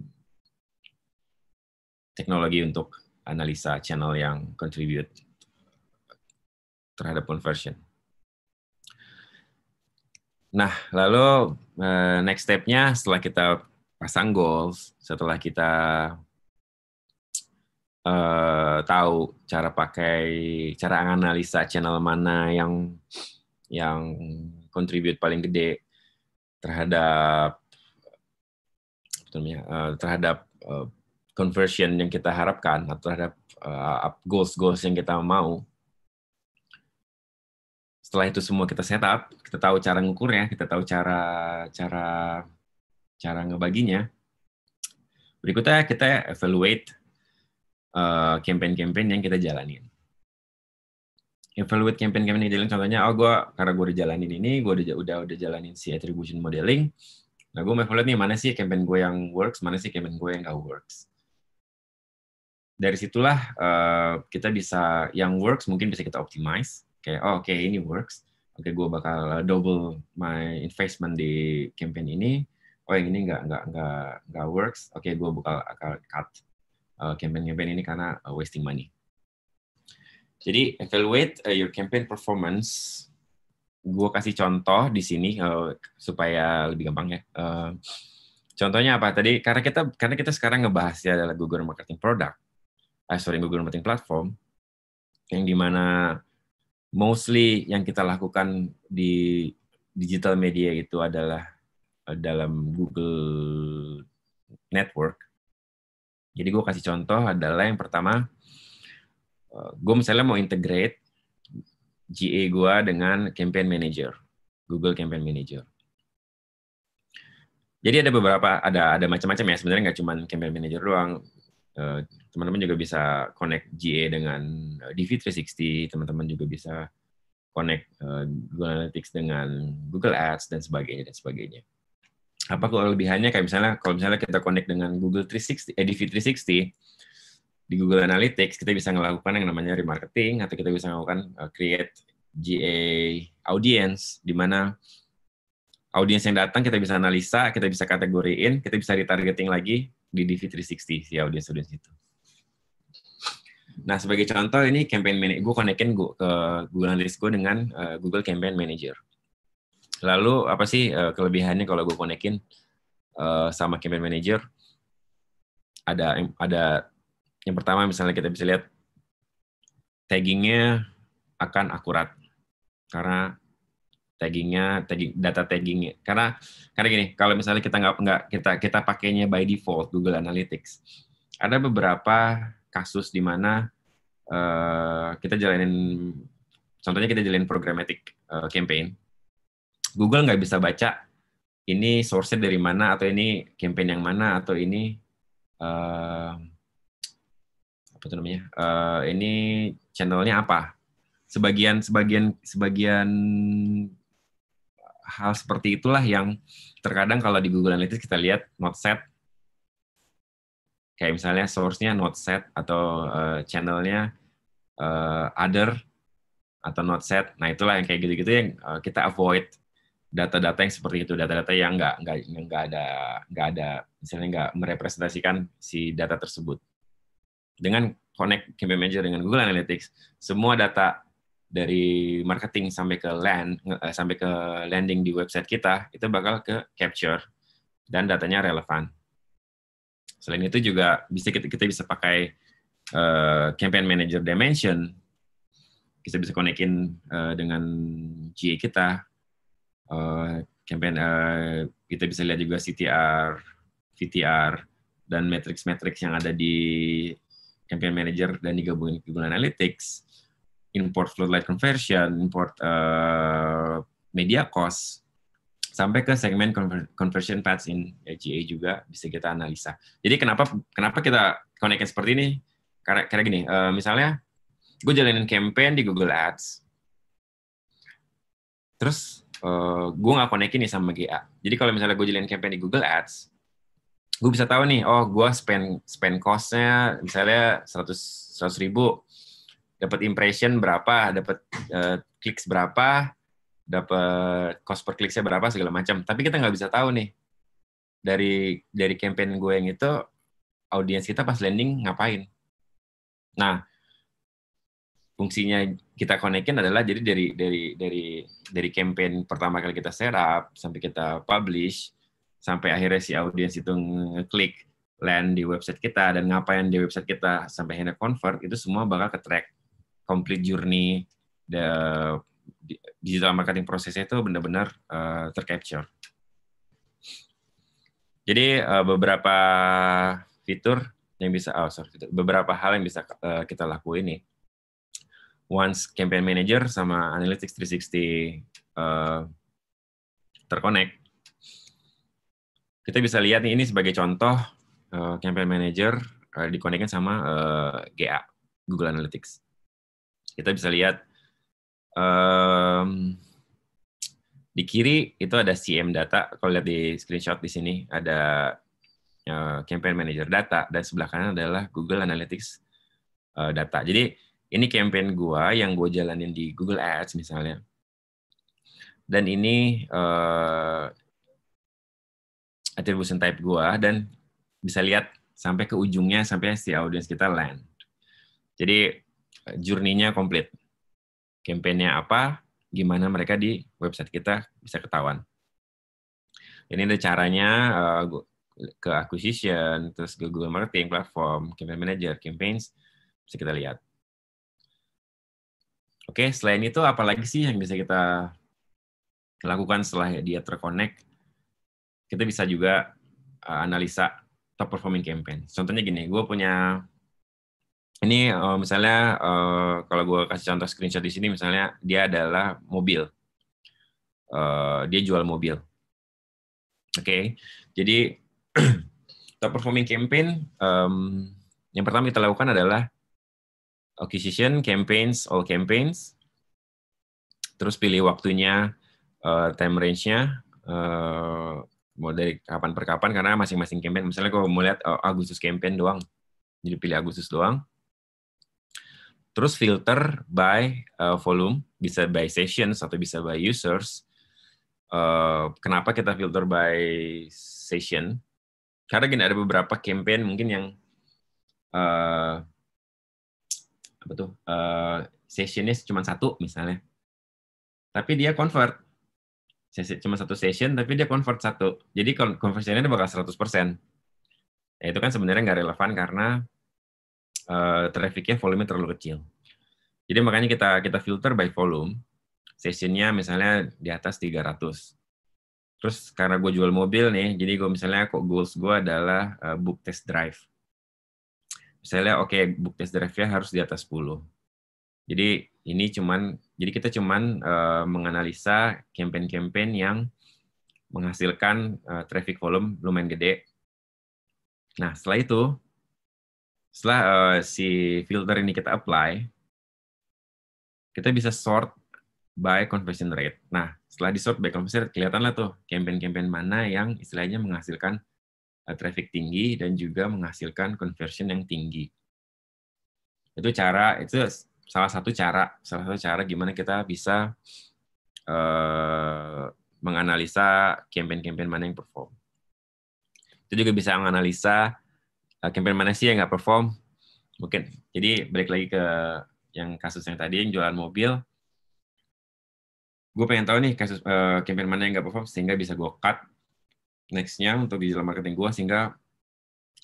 teknologi untuk analisa channel yang contribute terhadap conversion. Nah, lalu uh, next step-nya setelah kita pasang goals, setelah kita uh, tahu cara pakai cara analisa channel mana yang yang contribute paling gede terhadap eh, terhadap eh, conversion yang kita harapkan atau terhadap goals goals yang kita mau setelah itu semua kita setup kita tahu cara ngukurnya kita tahu cara cara cara ngebaginya. Berikutnya kita evaluate eh, campaign-campaign uh, yang kita jalanin. Evaluate campaign-campaign yang jalanin, contohnya, oh gue karena gue udah jalanin ini, gue udah, udah udah jalanin si attribution modeling, nah gue mau evaluate nih mana sih campaign gue yang works, mana sih campaign gue yang gak works. Dari situlah uh, kita bisa yang works mungkin bisa kita optimize, kayak oh oke okay, ini works, oke okay, gue bakal double my investment di campaign ini, oh yang ini nggak nggak nggak nggak works oke okay, gue bakal akan cut uh, eh, campaign campaign ini karena uh, wasting money jadi evaluate uh, your campaign performance gue kasih contoh di sini uh, supaya lebih gampang ya uh, contohnya apa tadi karena kita karena kita sekarang ngebahas ya adalah Google Marketing Product uh, sorry Google Marketing Platform yang dimana mostly yang kita lakukan di digital media itu adalah Eh, dalam Google Network. Jadi gue kasih contoh adalah yang pertama, eh, gue misalnya mau integrate GA gue dengan Campaign Manager, Google Campaign Manager. Jadi ada beberapa, ada ada macam-macam ya sebenarnya nggak cuma Campaign Manager doang. Eh, teman-teman juga bisa connect GA dengan DV360, teman-teman juga bisa connect Google Analytics dengan Google Ads dan sebagainya dan sebagainya apa kalau kelebihannya kayak misalnya kalau misalnya kita connect dengan Google 360 DV 360 di Google Analytics kita bisa melakukan yang namanya remarketing atau kita bisa melakukan uh, create GA audience di mana audience yang datang kita bisa analisa, kita bisa kategoriin, kita bisa retargeting lagi di DV 360 si audiens-audiens itu. Nah, sebagai contoh ini campaign manager gue konekin gue ke Google Analytics gue dengan uh, Google Campaign Manager. Lalu apa sih uh, kelebihannya kalau gue konekin uh, eh, sama campaign manager? Ada ada yang pertama misalnya kita bisa lihat taggingnya akan akurat karena taggingnya tagging data taggingnya karena karena gini kalau misalnya kita nggak nggak kita kita pakainya by default Google Analytics ada beberapa kasus di mana uh, kita jalanin contohnya kita jalanin programmatic uh, campaign Google nggak bisa baca ini source dari mana atau ini campaign yang mana atau ini uh, apa namanya uh, ini channelnya apa sebagian sebagian sebagian hal seperti itulah yang terkadang kalau di Google Analytics kita lihat not set kayak misalnya source-nya not set atau uh, channelnya uh, other atau not set nah itulah yang kayak gitu-gitu yang kita avoid data-data yang seperti itu, data-data yang nggak nggak nggak ada nggak ada misalnya nggak merepresentasikan si data tersebut. Dengan connect Campaign Manager dengan Google Analytics, semua data dari marketing sampai ke land eh, sampai ke landing di website kita itu bakal ke capture dan datanya relevan. Selain itu juga bisa kita, kita bisa pakai uh, Campaign Manager Dimension, kita bisa konekin uh, eh, dengan GA kita, Eh, campaign uh, kita bisa lihat juga CTR, VTR dan matrix-matrix yang ada di campaign manager dan digabungin ke Google Analytics, import floodlight conversion, import uh, media cost, sampai ke segmen conversion paths in GA juga bisa kita analisa. Jadi kenapa kenapa kita connect seperti ini? Karena karena gini, uh, misalnya gue jalanin campaign di Google Ads, terus uh, eh, gue nggak konekin nih sama GA. Jadi kalau misalnya gue jalanin campaign di Google Ads, gue bisa tahu nih, oh gue spend spend costnya misalnya 100 100 ribu, dapat impression berapa, dapat uh, eh, clicks berapa, dapat cost per kliknya berapa segala macam. Tapi kita nggak bisa tahu nih dari dari campaign gue yang itu audiens kita pas landing ngapain. Nah, fungsinya kita konekin adalah jadi dari dari dari dari campaign pertama kali kita serap sampai kita publish sampai akhirnya si audiens itu ngeklik land di website kita dan ngapain di website kita sampai akhirnya convert itu semua bakal ke track complete journey the digital marketing prosesnya itu benar-benar uh, tercapture. Jadi uh, beberapa fitur yang bisa oh sorry, beberapa hal yang bisa uh, kita lakuin nih once campaign manager sama analytics 360 uh, terkonek kita bisa lihat nih ini sebagai contoh uh, campaign manager uh, eh, dikonekkan sama uh, eh, GA Google Analytics. Kita bisa lihat um, di kiri itu ada CM data. Kalau lihat di screenshot di sini ada uh, campaign manager data dan sebelah kanan adalah Google Analytics uh, data. Jadi ini campaign gue yang gue jalanin di Google Ads misalnya. Dan ini uh, attribution type gue dan bisa lihat sampai ke ujungnya sampai si audience kita land. Jadi journey-nya komplit. Campaign-nya apa, gimana mereka di website kita bisa ketahuan. Ini ada caranya uh, ke acquisition, terus ke Google Marketing Platform, Campaign Manager, Campaigns, bisa kita lihat. Oke, selain itu apalagi sih yang bisa kita lakukan setelah dia terkonek? Kita bisa juga uh, analisa top performing campaign. Contohnya gini, gue punya ini uh, misalnya uh, kalau gue kasih contoh screenshot di sini misalnya dia adalah mobil, uh, dia jual mobil. Oke, okay. jadi top performing campaign um, yang pertama kita lakukan adalah acquisition, campaigns, all campaigns. Terus pilih waktunya, uh, time range-nya, uh, mau dari kapan per kapan, karena masing-masing campaign, misalnya kalau mau lihat uh, Agustus campaign doang, jadi pilih Agustus doang. Terus filter by uh, volume, bisa by session atau bisa by users. Uh, kenapa kita filter by session? Karena gini ada beberapa campaign mungkin yang uh, apa tuh eh, sessionnya cuma satu misalnya tapi dia convert cuma satu session tapi dia convert satu jadi conversionnya bakal 100% ya, itu kan sebenarnya nggak relevan karena uh, trafficnya volume terlalu kecil jadi makanya kita kita filter by volume sessionnya misalnya di atas 300 terus karena gue jual mobil nih jadi gue misalnya kok goals gue adalah eh, book test drive misalnya oke okay, book test drive-nya harus di atas 10. Jadi ini cuman jadi kita cuman uh, menganalisa campaign-campaign yang menghasilkan uh, traffic volume lumayan gede. Nah, setelah itu setelah uh, si filter ini kita apply, kita bisa sort by conversion rate. Nah, setelah di sort by conversion rate, kelihatanlah tuh campaign-campaign mana yang istilahnya menghasilkan Eh, traffic tinggi dan juga menghasilkan conversion yang tinggi. Itu cara itu salah satu cara, salah satu cara gimana kita bisa uh, menganalisa campaign-campaign mana yang perform. Itu juga bisa menganalisa eh, campaign mana sih yang nggak perform. Mungkin jadi balik lagi ke yang kasus yang tadi yang jualan mobil. Gue pengen tahu nih kasus uh, campaign mana yang nggak perform sehingga bisa gue cut nextnya untuk digital marketing gue sehingga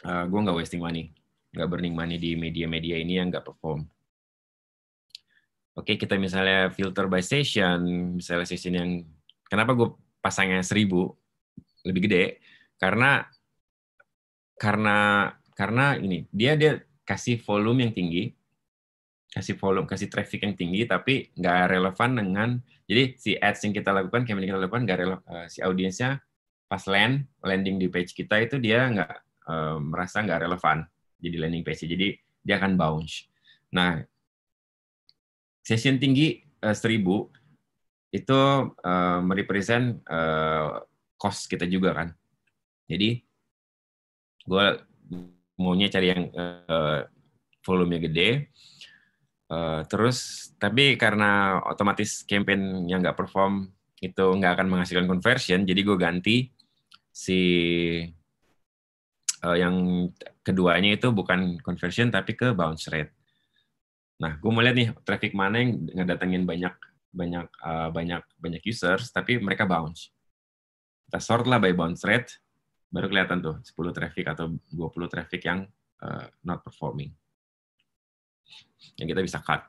uh, eh, gue nggak wasting money, nggak burning money di media-media ini yang nggak perform. Oke, okay, kita misalnya filter by station, misalnya session yang kenapa gue pasangnya seribu lebih gede karena karena karena ini dia dia kasih volume yang tinggi kasih volume, kasih traffic yang tinggi, tapi nggak relevan dengan jadi si ads yang kita lakukan, campaign yang kita lakukan nggak relevan, uh, eh, si audiensnya pas land landing di page kita itu dia nggak e, merasa nggak relevan jadi landing page jadi dia akan bounce nah session tinggi eh, seribu 1000 itu e, merepresent e, cost kita juga kan jadi gue maunya cari yang e, volume gede uh, terus tapi karena otomatis campaign yang nggak perform itu nggak akan menghasilkan conversion jadi gue ganti si uh, yang keduanya itu bukan conversion tapi ke bounce rate. Nah, gue mau lihat nih traffic mana yang ngedatengin banyak banyak uh, banyak banyak users tapi mereka bounce. Kita sort lah by bounce rate baru kelihatan tuh 10 traffic atau 20 traffic yang uh, not performing. Yang kita bisa cut.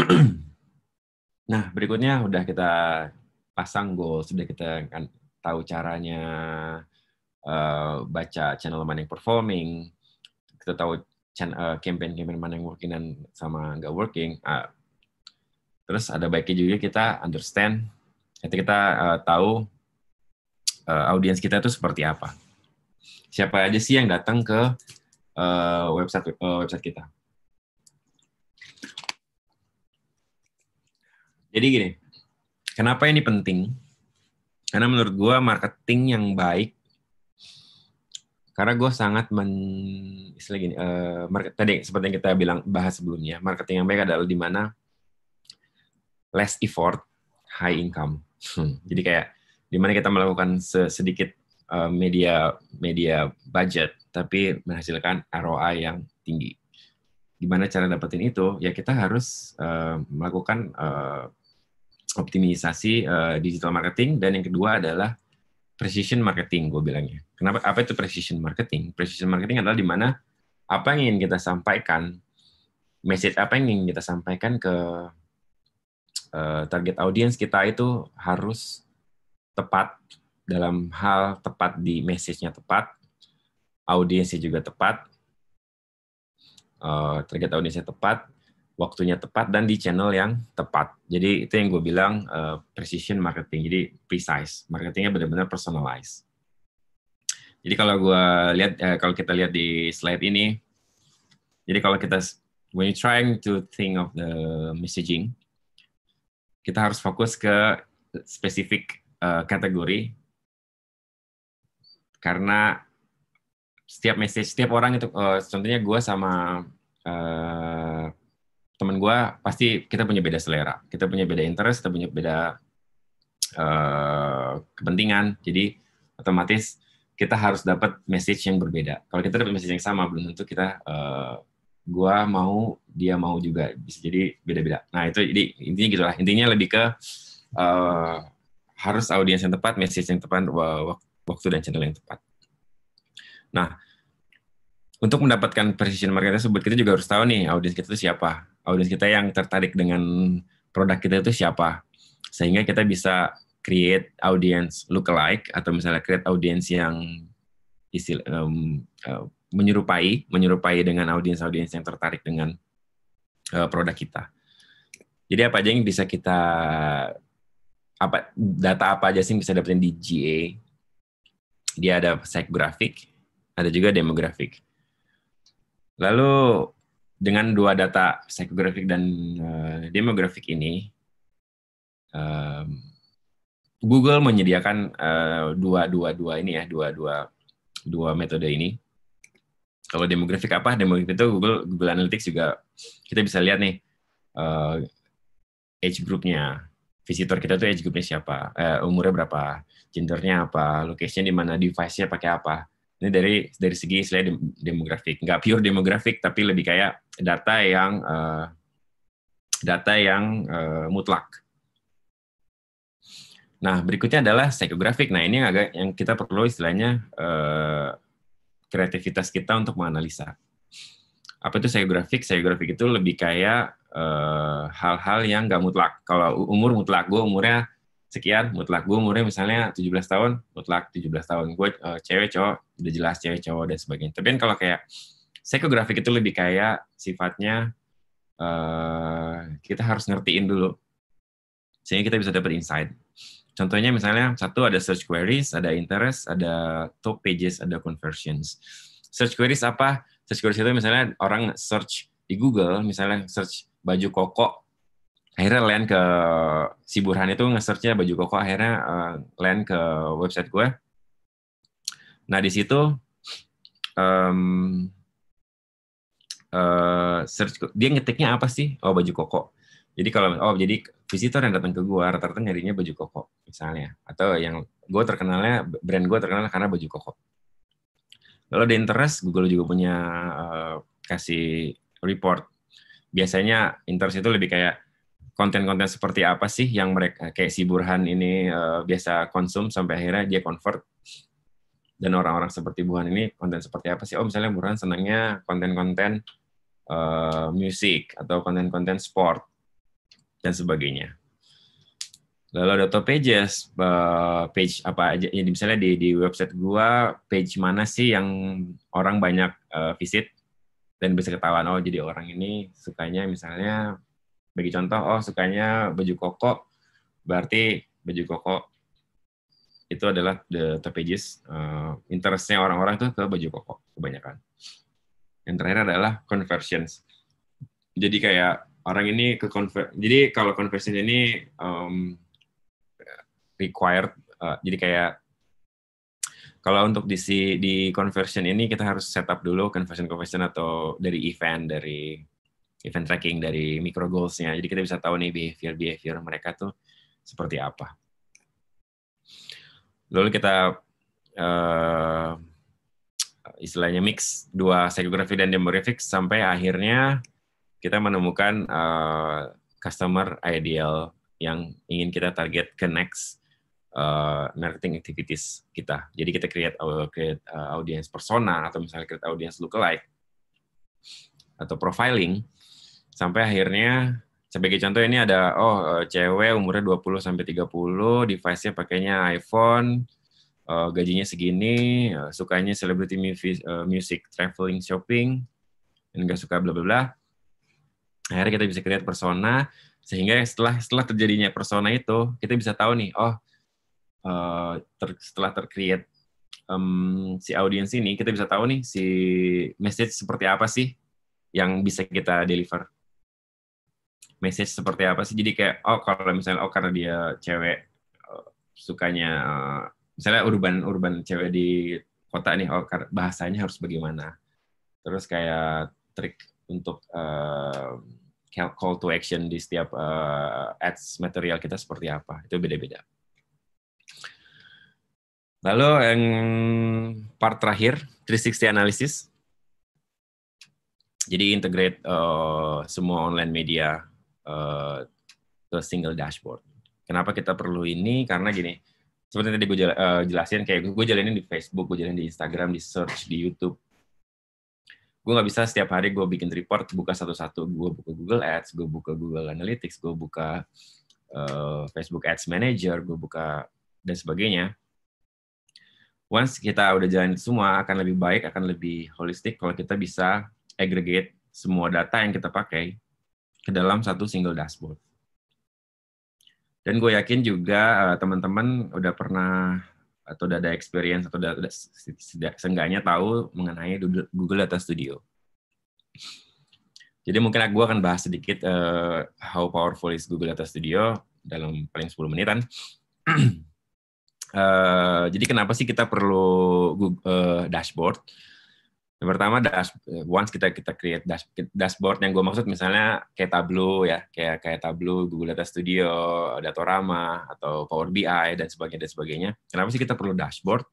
nah, berikutnya udah kita pasang goal, sudah kita kan tahu caranya uh, baca channel mana yang performing, kita tahu uh, eh, campaign-campaign mana yang working dan sama nggak working. Uh, terus ada baiknya juga kita understand, nanti kita uh, tahu uh, audiens kita itu seperti apa. Siapa aja sih yang datang ke uh, website uh, website kita? Jadi gini, kenapa ini penting? Karena menurut gue marketing yang baik karena gue sangat men istilah gini uh, market, tadi seperti yang kita bilang bahas sebelumnya marketing yang baik adalah di mana less effort high income hmm. jadi kayak di mana kita melakukan sedikit uh, media media budget tapi menghasilkan ROI yang tinggi gimana cara dapetin itu ya kita harus uh, melakukan uh, optimisasi uh, digital marketing dan yang kedua adalah precision marketing gue bilangnya. Kenapa apa itu precision marketing? Precision marketing adalah di mana apa yang ingin kita sampaikan, message apa yang ingin kita sampaikan ke uh, target audience kita itu harus tepat dalam hal tepat di message-nya tepat, audiensnya juga tepat, uh, target audiensnya tepat, waktunya tepat dan di channel yang tepat. Jadi itu yang gue bilang uh, precision marketing. Jadi precise, marketingnya benar-benar personalized. Jadi kalau gue lihat, uh, kalau kita lihat di slide ini, jadi kalau kita when you trying to think of the messaging, kita harus fokus ke spesifik uh, eh, kategori karena setiap message, setiap orang itu, uh, contohnya gue sama teman gue pasti kita punya beda selera kita punya beda interest kita punya beda uh, kepentingan jadi otomatis kita harus dapat message yang berbeda kalau kita dapat message yang sama belum tentu kita uh, eh, gue mau dia mau juga bisa jadi beda-beda nah itu jadi intinya gitulah intinya lebih ke uh, harus audiens yang tepat message yang tepat waktu dan channel yang tepat nah untuk mendapatkan precision market tersebut kita juga harus tahu nih audiens kita itu siapa, audiens kita yang tertarik dengan produk kita itu siapa, sehingga kita bisa create audience lookalike atau misalnya create audience yang istilah um, uh, menyerupai menyerupai dengan audiens-audiens yang tertarik dengan uh, produk kita. Jadi apa aja yang bisa kita apa data apa aja sih yang bisa dapetin di GA? Dia ada psychographic, ada juga demografik. Lalu dengan dua data psikografik dan uh, demografik ini, uh, Google menyediakan uh, dua dua dua ini ya dua dua dua metode ini. Kalau demografik apa? Demografik itu Google Google Analytics juga kita bisa lihat nih uh, age groupnya visitor kita tuh age groupnya siapa, uh, umurnya berapa, gendernya apa, location di mana, device-nya pakai apa ini dari dari segi istilah demografik, nggak pure demografik, tapi lebih kayak data yang uh, data yang uh, mutlak. Nah, berikutnya adalah psikografik. Nah, ini yang agak yang kita perlu istilahnya uh, kreativitas kita untuk menganalisa. Apa itu psikografik? Psikografik itu lebih kayak hal-hal uh, yang nggak mutlak. Kalau umur mutlak, gue umurnya sekian mutlak gue umurnya misalnya 17 tahun mutlak 17 tahun gue uh, cewek cowok udah jelas cewek cowok dan sebagainya tapi kan kalau kayak psikografik itu lebih kayak sifatnya uh, kita harus ngertiin dulu sehingga kita bisa dapat insight contohnya misalnya satu ada search queries ada interest ada top pages ada conversions search queries apa search queries itu misalnya orang search di Google misalnya search baju koko akhirnya land ke si Burhan itu nge-searchnya baju koko akhirnya uh, land ke website gue nah di situ um, uh, search dia ngetiknya apa sih oh baju koko jadi kalau oh jadi visitor yang datang ke gue rata-rata nyarinya baju koko misalnya atau yang gue terkenalnya brand gue terkenal karena baju koko lalu di interest Google juga punya uh, kasih report biasanya interest itu lebih kayak konten-konten seperti apa sih yang mereka kayak si Burhan ini uh, biasa konsum sampai akhirnya dia convert dan orang-orang seperti Burhan ini konten seperti apa sih? Oh misalnya Burhan senangnya konten-konten uh, musik atau konten-konten sport dan sebagainya. Lalu ada top pages, eh, page apa aja? jadi misalnya di, di website gua, page mana sih yang orang banyak visit dan bisa ketahuan? Oh, jadi orang ini sukanya misalnya bagi contoh oh sukanya baju koko berarti baju koko itu adalah the top pages uh, eh, interestnya orang-orang itu ke baju koko kebanyakan yang terakhir adalah conversions jadi kayak orang ini ke convert jadi kalau conversion ini um, required uh, jadi kayak kalau untuk di di conversion ini kita harus setup dulu conversion conversion atau dari event dari event tracking dari micro goals-nya. Jadi kita bisa tahu nih behavior-behavior mereka tuh seperti apa. Lalu kita uh, istilahnya mix dua psychography dan demographics sampai akhirnya kita menemukan uh, customer ideal yang ingin kita target ke next uh, marketing activities kita. Jadi kita create, uh, create uh, audience persona atau misalnya create audience lookalike atau profiling sampai akhirnya sebagai contoh ini ada oh eh, cewek umurnya 20 sampai 30, device-nya pakainya iPhone, eh, gajinya segini, eh, sukanya celebrity music, traveling, shopping, dan gak suka bla bla bla. Akhirnya kita bisa create persona sehingga setelah setelah terjadinya persona itu kita bisa tahu nih oh ter, setelah tercreate um, si audiens ini kita bisa tahu nih si message seperti apa sih yang bisa kita deliver message seperti apa sih jadi kayak oh kalau misalnya oh karena dia cewek uh, sukanya uh, misalnya urban urban cewek di kota nih oh bahasanya harus bagaimana terus kayak trik untuk uh, call to action di setiap uh, ads material kita seperti apa itu beda-beda lalu yang part terakhir 360 analysis jadi integrate uh, semua online media Eh, ke single dashboard. Kenapa kita perlu ini? Karena gini, seperti tadi gue jel, eh, jelasin, kayak gue jalanin di Facebook, gue jalanin di Instagram, di search, di YouTube. Gue nggak bisa setiap hari gue bikin report, buka satu-satu. Gue buka Google Ads, gue buka Google Analytics, gue buka uh, Facebook Ads Manager, gue buka dan sebagainya once kita udah jalan semua akan lebih baik, akan lebih holistik kalau kita bisa aggregate semua data yang kita pakai ke dalam satu single dashboard. Dan gue yakin juga eh, teman-teman udah pernah atau udah ada experience atau udah, udah seenggaknya tahu mengenai Google Data Studio. Jadi mungkin aku akan bahas sedikit uh, how powerful is Google Data Studio dalam paling 10 menitan. uh, jadi kenapa sih kita perlu Google, uh, dashboard? Yang pertama das eh, once kita kita create das, dashboard yang gue maksud misalnya kayak Tableau ya, kayak kayak Tableau, Google Data Studio, Datorama atau Power BI dan sebagainya dan sebagainya. Kenapa sih kita perlu dashboard?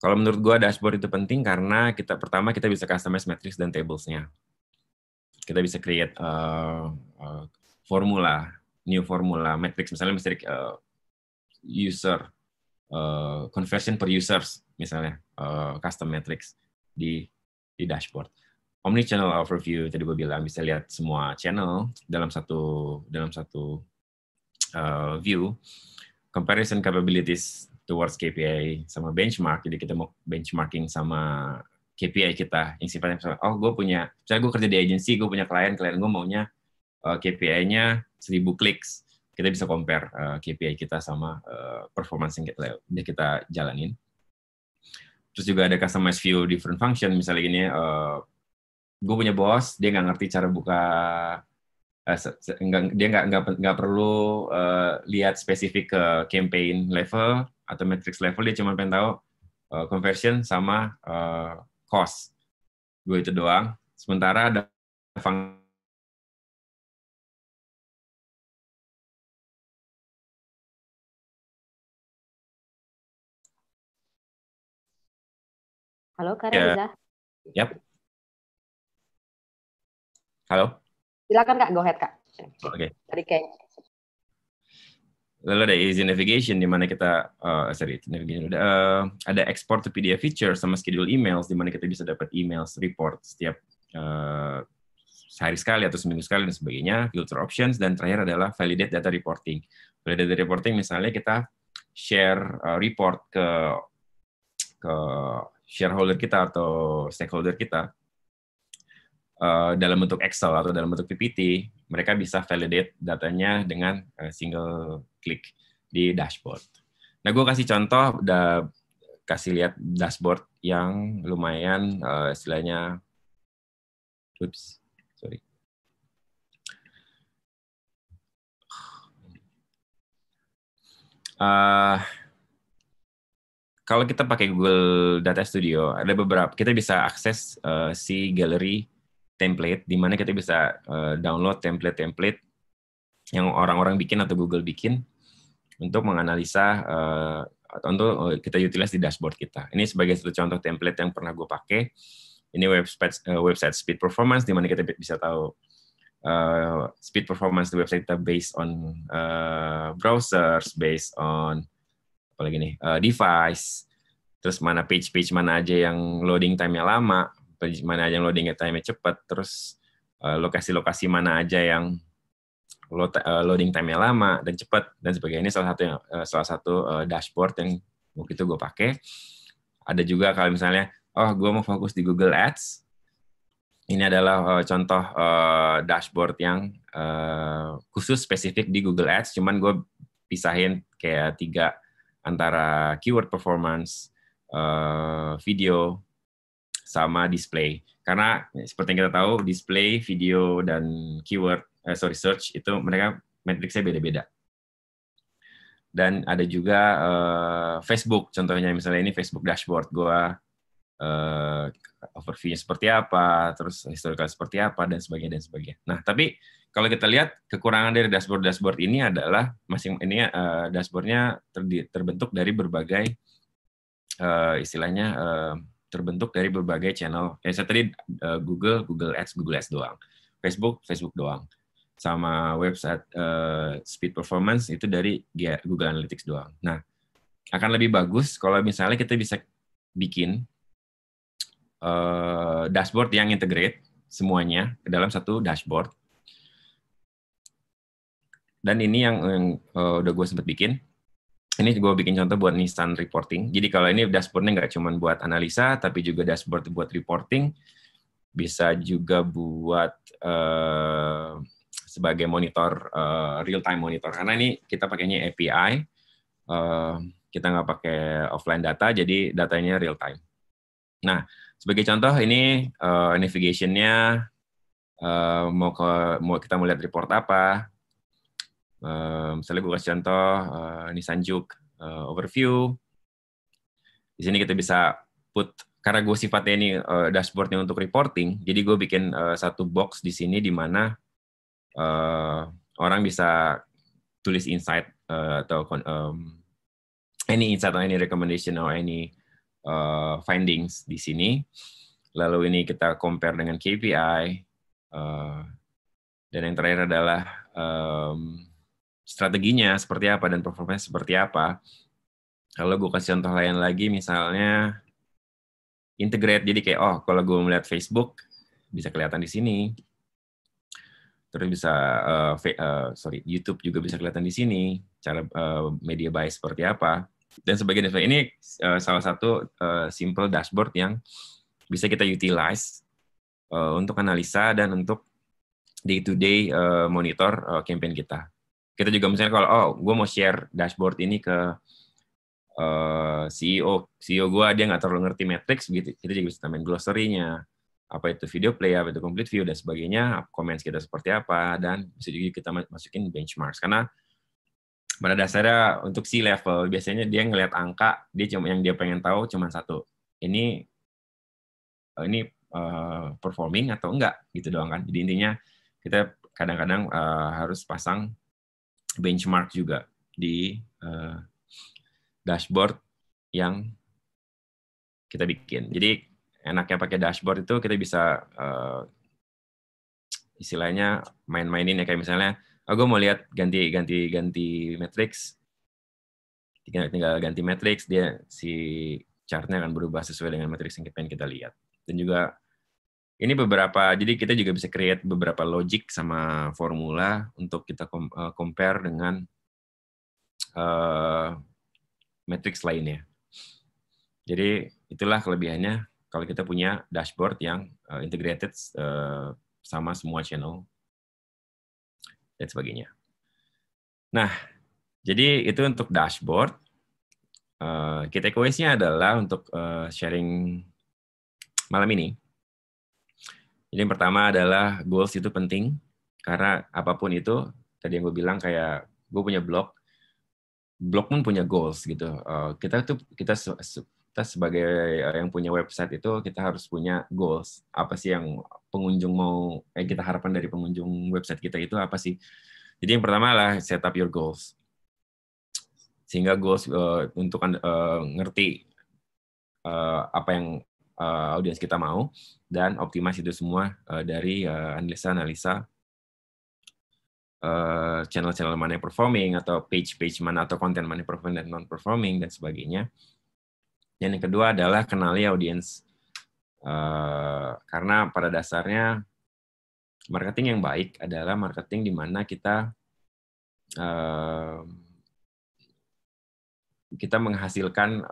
Kalau menurut gue dashboard itu penting karena kita pertama kita bisa customize matrix dan tablesnya. Kita bisa create uh, uh, formula, new formula, matrix misalnya misalnya uh, user Eh, conversion per users misalnya uh, custom metrics di di dashboard. Omni channel overview tadi gue bilang bisa lihat semua channel dalam satu dalam satu uh, view. Comparison capabilities towards KPI sama benchmark. Jadi kita mau benchmarking sama KPI kita yang sifatnya misalnya, oh gue punya, saya gue kerja di agency gue punya klien, klien gue maunya KPI-nya seribu clicks kita bisa compare uh, eh, KPI kita sama uh, performance yang kita kita jalanin. Terus juga ada customize view different function misalnya gini uh, eh, gue punya bos dia nggak ngerti cara buka uh, enggak, dia nggak nggak nggak perlu uh, lihat spesifik ke campaign level atau matrix level dia cuma pengen tahu uh, conversion sama uh, cost gue itu doang sementara ada function Halo, Kak ya. Reza. Ya. Yep. Halo. Silakan Kak, go ahead Kak. Oke. Okay. Tadi kayaknya. Lalu ada easy navigation di mana kita uh, sorry navigation ada uh, eh, ada export to PDF feature sama schedule emails di mana kita bisa dapat emails report setiap uh, sehari sekali atau seminggu sekali dan sebagainya filter options dan terakhir adalah validate data reporting validate data reporting misalnya kita share uh, report ke ke shareholder kita atau stakeholder kita uh, dalam bentuk Excel atau dalam bentuk PPT, mereka bisa validate datanya dengan uh, single klik di dashboard. Nah, gue kasih contoh, udah kasih lihat dashboard yang lumayan uh, istilahnya, oops, sorry. Uh, kalau kita pakai Google Data Studio, ada beberapa kita bisa akses uh, si galeri template di mana kita bisa uh, download template-template yang orang-orang bikin atau Google bikin untuk menganalisa uh, untuk kita utilize di dashboard kita. Ini sebagai satu contoh template yang pernah gue pakai. Ini website uh, website speed performance di mana kita bisa tahu uh, speed performance di website kita based on uh, browsers, based on apalagi nih uh, device terus mana page-page mana aja yang loading time-nya lama mana aja yang loading time-nya cepat terus eh, lokasi-lokasi mana aja yang lo, uh, loading time-nya lama dan cepat dan sebagainya ini salah satu yang, uh, salah satu uh, dashboard yang waktu itu gue pakai ada juga kalau misalnya oh gue mau fokus di Google Ads ini adalah uh, contoh uh, dashboard yang uh, khusus spesifik di Google Ads cuman gue pisahin kayak tiga antara keyword performance, uh, video, sama display. Karena seperti yang kita tahu, display, video, dan keyword, uh, sorry, search itu mereka matriksnya beda-beda. Dan ada juga uh, Facebook, contohnya misalnya ini Facebook dashboard gua uh, overview seperti apa, terus historical seperti apa, dan sebagainya dan sebagainya. Nah, tapi kalau kita lihat kekurangan dari dashboard-dashboard ini adalah masing ini uh, dashboardnya ter, terbentuk dari berbagai uh, istilahnya uh, terbentuk dari berbagai channel. Kayak saya tadi uh, Google, Google Ads, Google Ads doang, Facebook, Facebook doang, sama website uh, Speed Performance itu dari Google Analytics doang. Nah, akan lebih bagus kalau misalnya kita bisa bikin uh, dashboard yang integrate semuanya ke dalam satu dashboard dan ini yang, yang uh, udah gue sempet bikin ini gue bikin contoh buat nissan reporting jadi kalau ini dashboardnya nggak cuma buat analisa tapi juga dashboard buat reporting bisa juga buat uh, sebagai monitor uh, real time monitor karena ini kita pakainya API uh, kita nggak pakai offline data jadi datanya real time nah sebagai contoh ini uh, navigationnya uh, mau mau kita mau lihat report apa Eh, misalnya gue kasih contoh uh, ini Sanjuk eh, overview. Di sini kita bisa put karena gue sifatnya ini dashboardnya untuk reporting, jadi gue bikin satu box di sini di mana orang bisa tulis insight uh, atau um, any insight atau any recommendation atau any uh, findings di sini. Lalu ini kita compare dengan KPI. Uh, dan yang terakhir adalah um, strateginya seperti apa dan performanya seperti apa. Kalau gue kasih contoh lain lagi, misalnya integrate, jadi kayak, oh kalau gue melihat Facebook, bisa kelihatan di sini. Terus bisa, uh, uh, sorry, YouTube juga bisa kelihatan di sini. Cara uh, media buy seperti apa. Dan sebagainya. Ini uh, salah satu uh, simple dashboard yang bisa kita utilize uh, untuk analisa dan untuk day-to-day -day, uh, monitor uh, campaign kita kita juga misalnya kalau oh gue mau share dashboard ini ke uh, eh, CEO CEO gue dia nggak terlalu ngerti matrix gitu kita juga bisa tambahin glossary-nya apa itu video play apa itu complete view dan sebagainya comments kita seperti apa dan bisa juga kita masukin benchmarks karena pada dasarnya untuk si level biasanya dia ngelihat angka dia cuma yang dia pengen tahu cuma satu ini eh, ini eh, performing atau enggak gitu doang kan jadi intinya kita kadang-kadang harus pasang benchmark juga di uh, dashboard yang kita bikin. Jadi enaknya pakai dashboard itu kita bisa uh, istilahnya main-mainin ya kayak misalnya, oh mau lihat ganti ganti ganti matrix, tinggal, tinggal ganti matrix dia si chartnya akan berubah sesuai dengan matrix yang pengen kita lihat. Dan juga ini beberapa jadi kita juga bisa create beberapa logic sama formula untuk kita eh, compare dengan uh, matrix lainnya. Jadi itulah kelebihannya kalau kita punya dashboard yang uh, integrated uh, sama semua channel dan sebagainya. Nah, jadi itu untuk dashboard. Uh, kita nya adalah untuk uh, sharing malam ini jadi yang pertama adalah goals itu penting karena apapun itu tadi yang gue bilang kayak gue punya blog, blog pun punya goals gitu. Uh, kita tuh kita kita sebagai eh, yang punya website itu kita harus punya goals. Apa sih yang pengunjung mau eh kita harapan dari pengunjung website kita itu apa sih? Jadi yang pertama lah set up your goals. Sehingga goals uh, untuk uh, ngerti uh, apa yang uh, audiens kita mau dan optimasi itu semua uh, dari analisa-analisa eh, channel-channel uh, mana yang performing atau page-page mana atau konten mana yang performing dan non-performing dan sebagainya. Dan yang kedua adalah kenali audiens uh, karena pada dasarnya marketing yang baik adalah marketing di mana kita uh, kita menghasilkan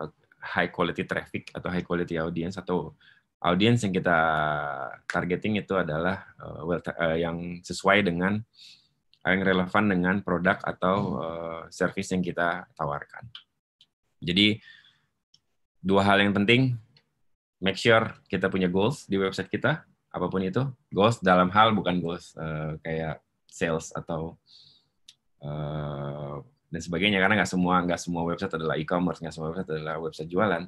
high quality traffic atau high quality audience atau audience yang kita targeting itu adalah uh, well, uh, yang sesuai dengan eh, yang relevan dengan produk atau uh, service yang kita tawarkan. Jadi dua hal yang penting, make sure kita punya goals di website kita, apapun itu goals dalam hal bukan goals uh, kayak sales atau uh, dan sebagainya karena nggak semua nggak semua website adalah e-commerce nggak semua website adalah website jualan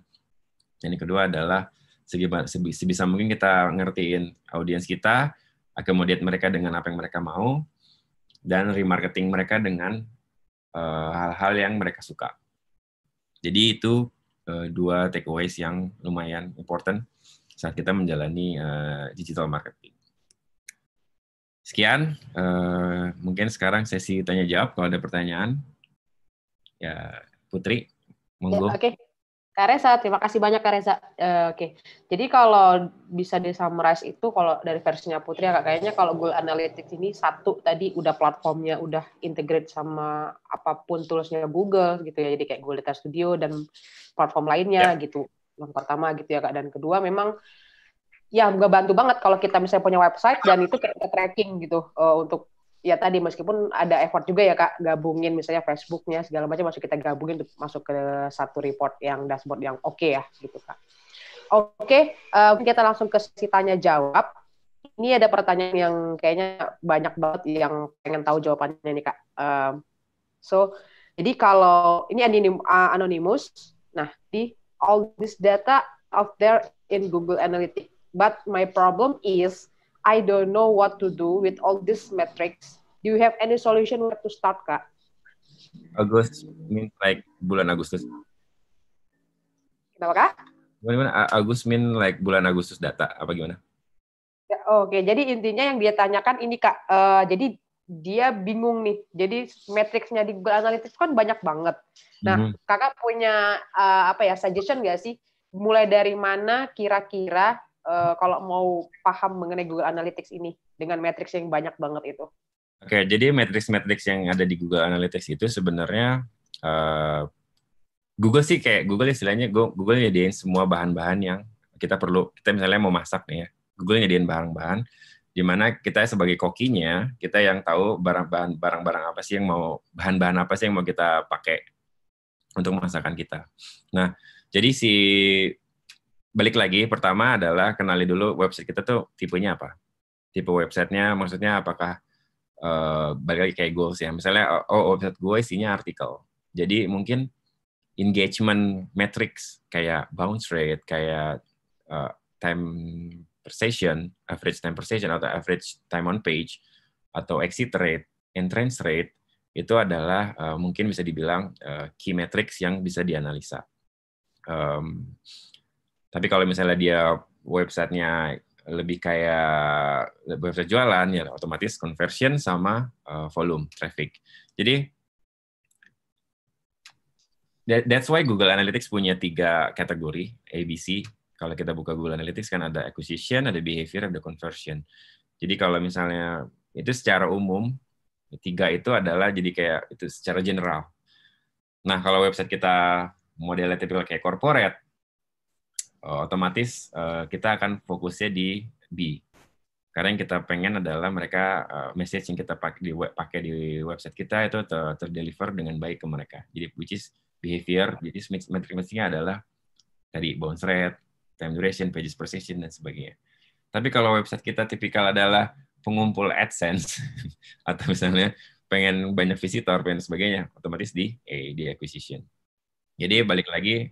dan yang kedua adalah sebisa mungkin kita ngertiin audiens kita akomodate mereka dengan apa yang mereka mau dan remarketing mereka dengan eh, hal-hal uh, yang mereka suka jadi itu uh, dua takeaways yang lumayan important saat kita menjalani uh, digital marketing sekian. Uh, mungkin sekarang sesi tanya jawab kalau ada pertanyaan. Ya, Putri, monggo. Ya, Oke. Okay. Reza, terima kasih banyak Kak Reza. Uh, Oke, okay. jadi kalau bisa di summarize itu kalau dari versinya Putri ya kayaknya kalau Google Analytics ini satu tadi udah platformnya udah integrate sama apapun toolsnya Google gitu ya, jadi kayak Google Data Studio dan platform lainnya ya. gitu. Yang pertama gitu ya Kak, dan kedua memang ya nggak bantu banget kalau kita misalnya punya website dan itu kayak tracking gitu uh, untuk ya tadi meskipun ada effort juga ya kak gabungin misalnya Facebooknya segala macam masuk kita gabungin untuk masuk ke satu report yang dashboard yang oke okay ya gitu kak. Oke, okay, uh, eh, kita langsung ke si tanya jawab. Ini ada pertanyaan yang kayaknya banyak banget yang pengen tahu jawabannya nih kak. Uh, so jadi kalau ini anonim, uh, anonymous, nah di all this data out there in Google Analytics, but my problem is I don't know what to do with all these metrics. Do you have any solution where to start, Kak? August mean like bulan Agustus. Kenapa, Kak? Gimana, Agus mean like bulan Agustus data, apa gimana? Ya, Oke, okay. jadi intinya yang dia tanyakan ini, Kak. Uh, jadi dia bingung nih. Jadi matriksnya di Google Analytics kan banyak banget. Nah, mm-hmm. kakak punya uh, apa ya suggestion nggak sih? Mulai dari mana kira-kira uh, kalau mau paham mengenai Google Analytics ini dengan matriks yang banyak banget itu. Oke, jadi matriks-matriks yang ada di Google Analytics itu sebenarnya uh, Google sih kayak Google istilahnya Google nyediain semua bahan-bahan yang kita perlu. Kita misalnya mau masak nih ya, Google nyediain barang bahan di mana kita sebagai kokinya kita yang tahu barang-barang barang-barang apa sih yang mau bahan-bahan apa sih yang mau kita pakai untuk masakan kita. Nah, jadi si balik lagi pertama adalah kenali dulu website kita tuh tipenya apa tipe websitenya maksudnya apakah uh, balik lagi kayak goals ya misalnya oh, oh website gue isinya artikel jadi mungkin engagement metrics kayak bounce rate kayak uh, time per session average time per session atau average time on page atau exit rate entrance rate itu adalah uh, mungkin bisa dibilang uh, key metrics yang bisa dianalisa um, tapi kalau misalnya dia websitenya lebih kayak website jualan, ya otomatis conversion sama eh, volume traffic. Jadi that's why Google Analytics punya tiga kategori ABC. Kalau kita buka Google Analytics kan ada acquisition, ada behavior, ada conversion. Jadi kalau misalnya itu secara umum tiga itu adalah jadi kayak itu secara general. Nah kalau website kita modelnya tipikal kayak corporate, Eh, otomatis eh, kita akan fokusnya di B. Karena yang kita pengen adalah mereka eh, message yang kita pakai di web, pakai di website kita itu ter terdeliver dengan baik ke mereka. Jadi which is behavior, jadi metrik-metriknya adalah tadi bounce rate, time duration, pages per session dan sebagainya. Tapi kalau website kita tipikal adalah pengumpul AdSense atau misalnya pengen banyak visitor, pengen sebagainya, otomatis di eh, di acquisition. Jadi balik lagi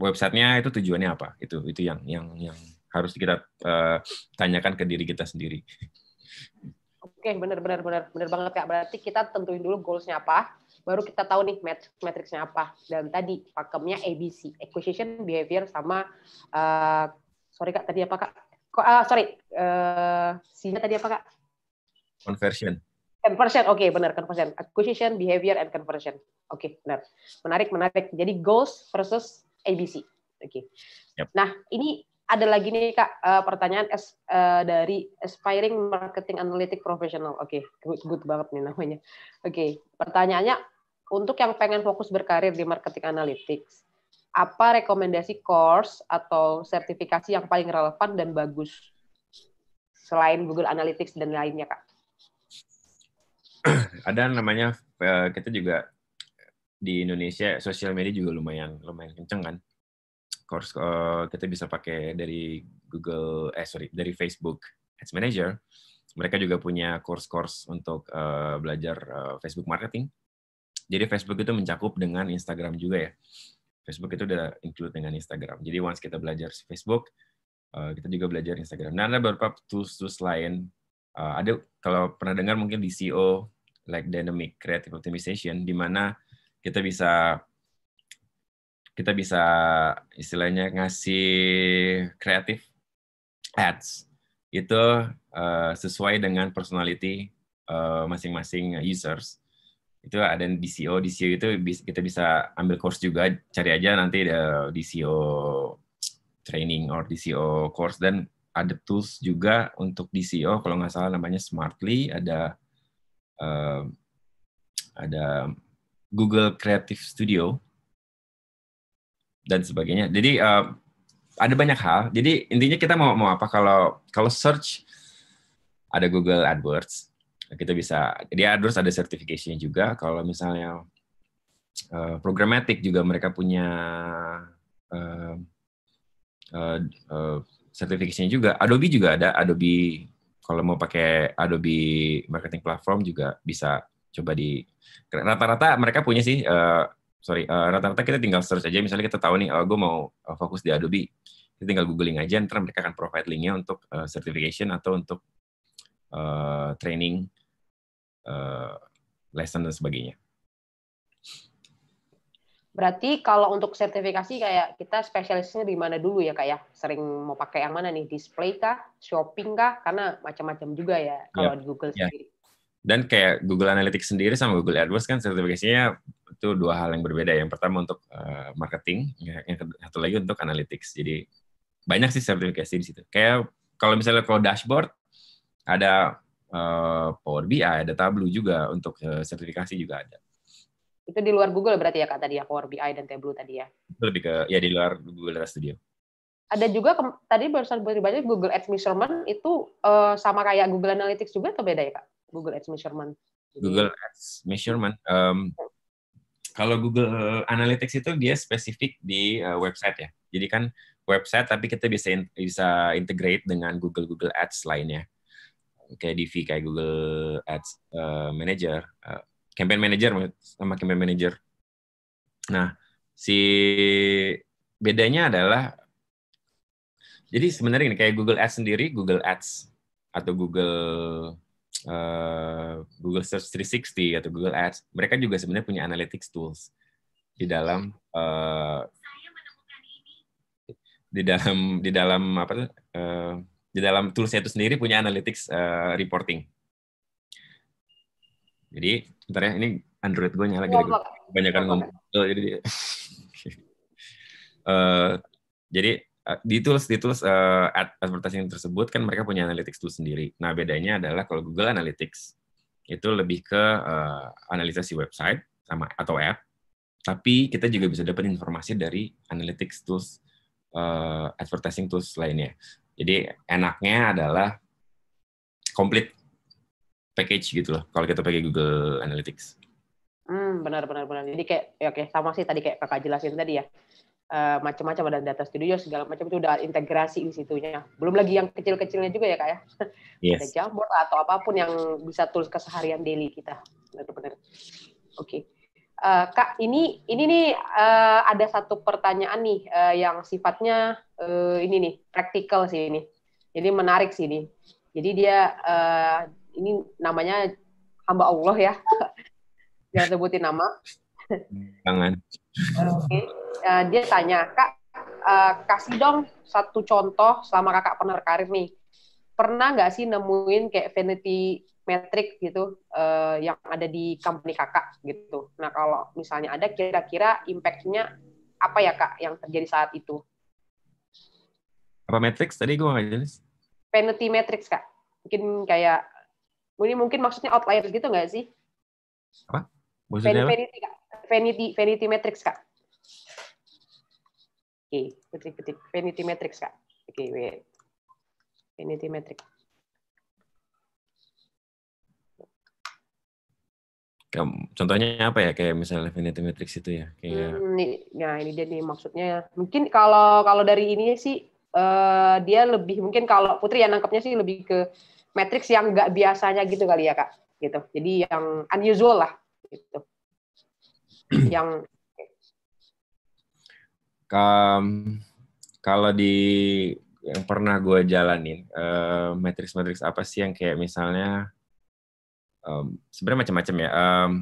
websitenya itu tujuannya apa itu itu yang yang yang harus kita uh, tanyakan ke diri kita sendiri oke okay, benar benar benar benar banget kak berarti kita tentuin dulu goalsnya apa baru kita tahu nih mat matriksnya apa dan tadi pakemnya ABC acquisition behavior sama uh, sorry kak tadi apa kak Ko, uh, sorry uh, tadi apa kak conversion conversion oke okay, benar conversion acquisition behavior and conversion oke okay, benar menarik menarik jadi goals versus ABC. Oke. Okay. Yep. Nah, ini ada lagi nih Kak eh, pertanyaan S, uh, eh, dari aspiring marketing analytic professional. Oke, okay. good, good banget nih namanya. Oke, okay. pertanyaannya untuk yang pengen fokus berkarir di marketing analytics, apa rekomendasi course atau sertifikasi yang paling relevan dan bagus selain Google Analytics dan lainnya, Kak? Ada namanya eh, kita juga di Indonesia sosial media juga lumayan lumayan kenceng kan. Course uh, kita bisa pakai dari Google eh sorry dari Facebook Ads Manager. Mereka juga punya course-course untuk uh, belajar uh, Facebook marketing. Jadi Facebook itu mencakup dengan Instagram juga ya. Facebook itu udah include dengan Instagram. Jadi once kita belajar Facebook, uh, kita juga belajar Instagram. Nah, ada beberapa tools-tools lain. Uh, ada kalau pernah dengar mungkin di CEO like dynamic creative optimization di mana kita bisa kita bisa istilahnya ngasih kreatif ads itu uh, sesuai dengan personality eh, masing-masing uh, users. Itu ada di CEO di CEO itu kita bisa ambil course juga, cari aja nanti ada eh, DCO e training or DCO e course dan ada tools juga untuk DCO e kalau nggak salah namanya Smartly ada uh, ada Google Creative Studio dan sebagainya. Jadi uh, ada banyak hal. Jadi intinya kita mau mau apa kalau kalau search ada Google AdWords, kita bisa Dia AdWords ada sertifikasinya juga. Kalau misalnya uh, programmatic juga mereka punya uh, uh, uh, certification juga. Adobe juga ada Adobe kalau mau pakai Adobe marketing platform juga bisa coba di rata-rata mereka punya sih uh, sorry rata eh, rata-rata kita tinggal search aja misalnya kita tahu nih uh, oh, gue mau uh, fokus di Adobe kita tinggal googling aja nanti mereka akan provide linknya untuk uh, certification atau untuk uh, training uh, lesson dan sebagainya berarti kalau untuk sertifikasi kayak kita spesialisnya di mana dulu ya kayak ya? sering mau pakai yang mana nih display kah shopping kah karena macam-macam juga ya kalau yep. Iya. di Google yeah. sendiri dan kayak Google Analytics sendiri sama Google AdWords kan sertifikasinya itu dua hal yang berbeda. Ya. Yang pertama untuk uh, marketing, yang satu lagi untuk analytics. Jadi banyak sih sertifikasi di situ. Kayak kalau misalnya kalau dashboard ada uh, Power BI, ada Tableau juga untuk uh, sertifikasi juga ada. Itu di luar Google berarti ya kak tadi ya Power BI dan Tableau tadi ya? Itu lebih ke ya di luar Google Data Studio. Ada juga tadi barusan baru Google Ads Measurement itu uh, sama kayak Google Analytics juga atau beda ya kak? Google Ads measurement. Jadi, Google Ads measurement. Um, kalau Google eh, Analytics itu dia spesifik di uh, website ya. Jadi kan website tapi kita bisa in, bisa integrate dengan Google Google Ads lainnya. Kayak DV kayak Google Ads uh, Manager, uh, Campaign Manager sama Campaign Manager. Nah, si bedanya adalah jadi sebenarnya ini kayak Google Ads sendiri, Google Ads atau Google Eh, Google Search 360 atau Google Ads, mereka juga sebenarnya punya analytics tools di dalam uh, di dalam di dalam apa uh, di dalam tools itu sendiri punya analytics uh, reporting. Jadi bentar ya ini Android gue nyala gitu. Kebanyakan ngomong. jadi uh, jadi Eh, di tools di tools uh, ad advertising tersebut kan mereka punya analytics tool sendiri. Nah bedanya adalah kalau Google Analytics itu lebih ke uh, eh, analisa si website sama atau app, tapi kita juga bisa dapat informasi dari analytics tools uh, advertising tools lainnya. Jadi enaknya adalah complete package gitu loh kalau kita pakai Google Analytics. Hmm, benar benar benar. Jadi kayak ya oke sama sih tadi kayak Kakak jelasin tadi ya. Eh, macam-macam ada data studio segala macam itu udah integrasi di situnya. Belum lagi yang kecil-kecilnya juga ya kak ya. Yes. ada jamur atau apapun yang bisa tools keseharian daily kita. Benar-benar. Oke. Okay. Uh, eh, kak, ini ini nih uh, ada satu pertanyaan nih uh, yang sifatnya uh, ini nih praktikal sih ini. Jadi menarik sih ini. Jadi dia uh, ini namanya hamba Allah ya. Jangan sebutin nama. Jangan. Oke. Okay uh, dia tanya kak uh, kasih dong satu contoh selama kakak pernah karir nih pernah nggak sih nemuin kayak vanity metric gitu uh, yang ada di company kakak gitu nah kalau misalnya ada kira-kira impactnya apa ya kak yang terjadi saat itu apa metrics tadi gue nggak jelas vanity metrics kak mungkin kayak ini mungkin maksudnya outlier gitu nggak sih apa vanity, apa? Vanity, vanity vanity matrix kak Oke, okay. petik vanity matrix kak. Oke, okay, wait. Vanity matrix. Contohnya apa ya? Kayak misalnya vanity matrix itu ya? Kayak... Hmm, ini, nah ini dia nih maksudnya. Mungkin kalau kalau dari ini sih uh, dia lebih mungkin kalau Putri yang nangkepnya sih lebih ke matrix yang nggak biasanya gitu kali ya kak. Gitu. Jadi yang unusual lah. Gitu. yang um, kalau di yang pernah gue jalanin uh, matriks matrix apa sih yang kayak misalnya um, sebenarnya macam-macam ya um,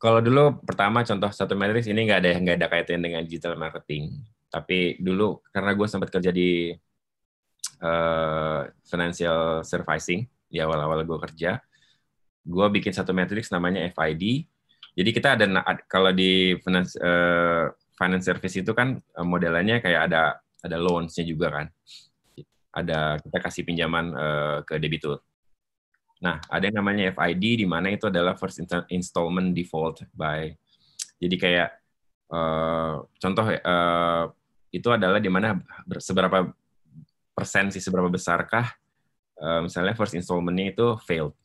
kalau dulu pertama contoh satu matriks ini nggak ada yang nggak ada kaitannya dengan digital marketing tapi dulu karena gue sempat kerja di uh, financial servicing di awal-awal gue kerja gue bikin satu matriks namanya FID jadi kita ada kalau di finance, eh, finance service itu kan eh, modelannya kayak ada ada loansnya juga kan. Ada kita kasih pinjaman uh, ke debitur. Nah, ada yang namanya FID di mana itu adalah first installment default by. Jadi kayak uh, contoh uh, itu adalah di mana seberapa persen sih seberapa besarkah uh, misalnya first installmentnya itu failed.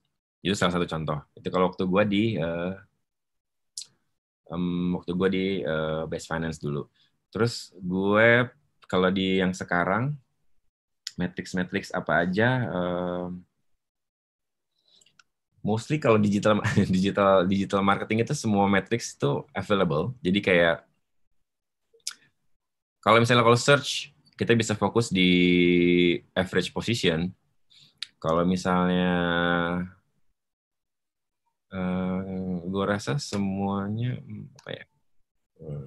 Itu salah satu contoh. Itu kalau waktu gue di uh, um, waktu gue di uh, eh, Best Finance dulu. Terus gue kalau di yang sekarang matrix-matrix apa aja Uh, mostly kalau digital digital digital marketing itu semua matrix itu available. Jadi kayak kalau misalnya kalau search kita bisa fokus di average position. Kalau misalnya Eh, gue rasa semuanya hmm, apa ya hmm.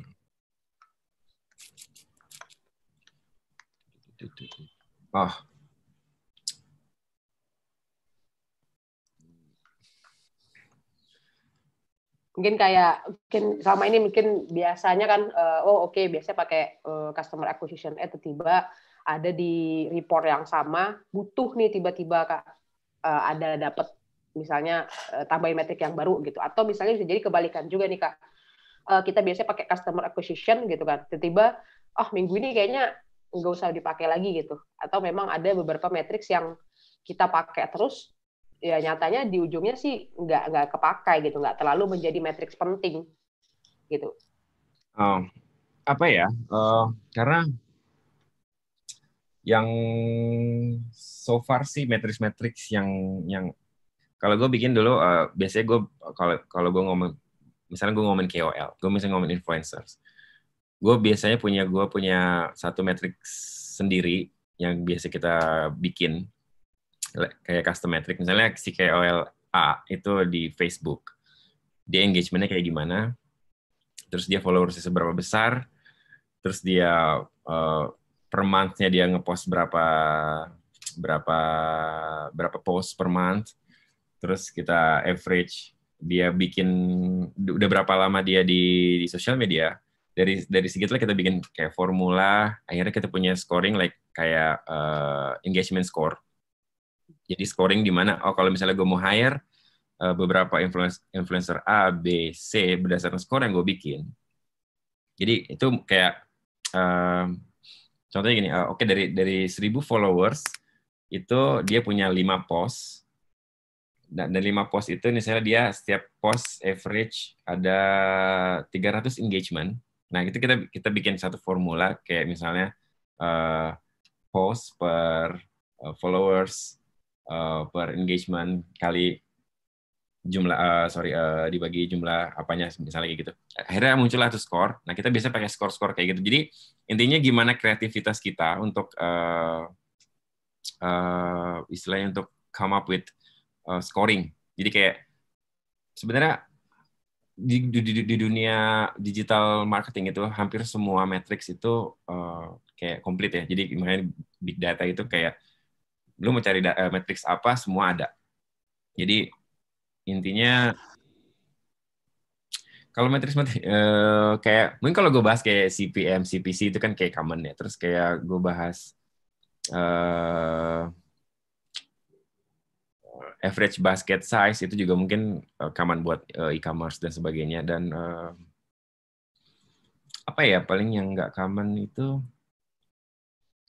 oh mungkin kayak mungkin selama ini mungkin biasanya kan uh, oh oke okay, biasanya pakai uh, customer acquisition eh tiba-tiba ada di report yang sama butuh nih tiba-tiba kak uh, ada dapat misalnya uh, tambahin metrik yang baru gitu atau misalnya bisa jadi kebalikan juga nih kak uh, kita biasanya pakai customer acquisition gitu kan tiba-tiba oh minggu ini kayaknya nggak usah dipakai lagi gitu atau memang ada beberapa metrik yang kita pakai terus ya nyatanya di ujungnya sih nggak nggak kepakai gitu nggak terlalu menjadi metrik penting gitu oh, apa ya uh, karena yang so far sih metrik-metrik yang yang kalau gue bikin dulu uh, biasanya gue kalau kalau gue ngomong misalnya gue ngomongin KOL, gue misalnya ngomongin influencers, gue biasanya punya gue punya satu metrik sendiri yang biasa kita bikin kayak custom metric misalnya si KOL A itu di Facebook dia engagementnya kayak gimana terus dia followersnya seberapa besar terus dia uh, per monthnya dia ngepost berapa berapa berapa post per month terus kita average dia bikin udah berapa lama dia di, di sosial media dari dari segitulah kita bikin kayak formula akhirnya kita punya scoring like kayak uh, engagement score jadi scoring di mana oh kalau misalnya gue mau hire eh, beberapa influencer, A B C berdasarkan skor yang gue bikin jadi itu kayak uh, contohnya gini uh, oke okay, dari dari 1000 followers itu dia punya lima post Nah, dari lima post itu misalnya dia setiap post average ada 300 engagement. Nah, itu kita kita bikin satu formula kayak misalnya uh, post per uh, followers uh, per engagement kali jumlah uh, sorry uh, dibagi jumlah apanya misalnya kayak gitu akhirnya muncullah tuh skor nah kita biasa pakai skor skor kayak gitu jadi intinya gimana kreativitas kita untuk uh, uh, istilahnya untuk come up with uh, scoring. Jadi kayak sebenarnya di, di, di, dunia digital marketing itu hampir semua matriks itu uh, kayak komplit ya. Jadi makanya big data itu kayak lu mau cari uh, matriks apa semua ada. Jadi intinya kalau matriks uh, kayak mungkin kalau gue bahas kayak CPM, CPC itu kan kayak common ya. Terus kayak gue bahas average basket size itu juga mungkin kaman eh, buat eh, e-commerce dan sebagainya dan uh, apa ya paling yang nggak common itu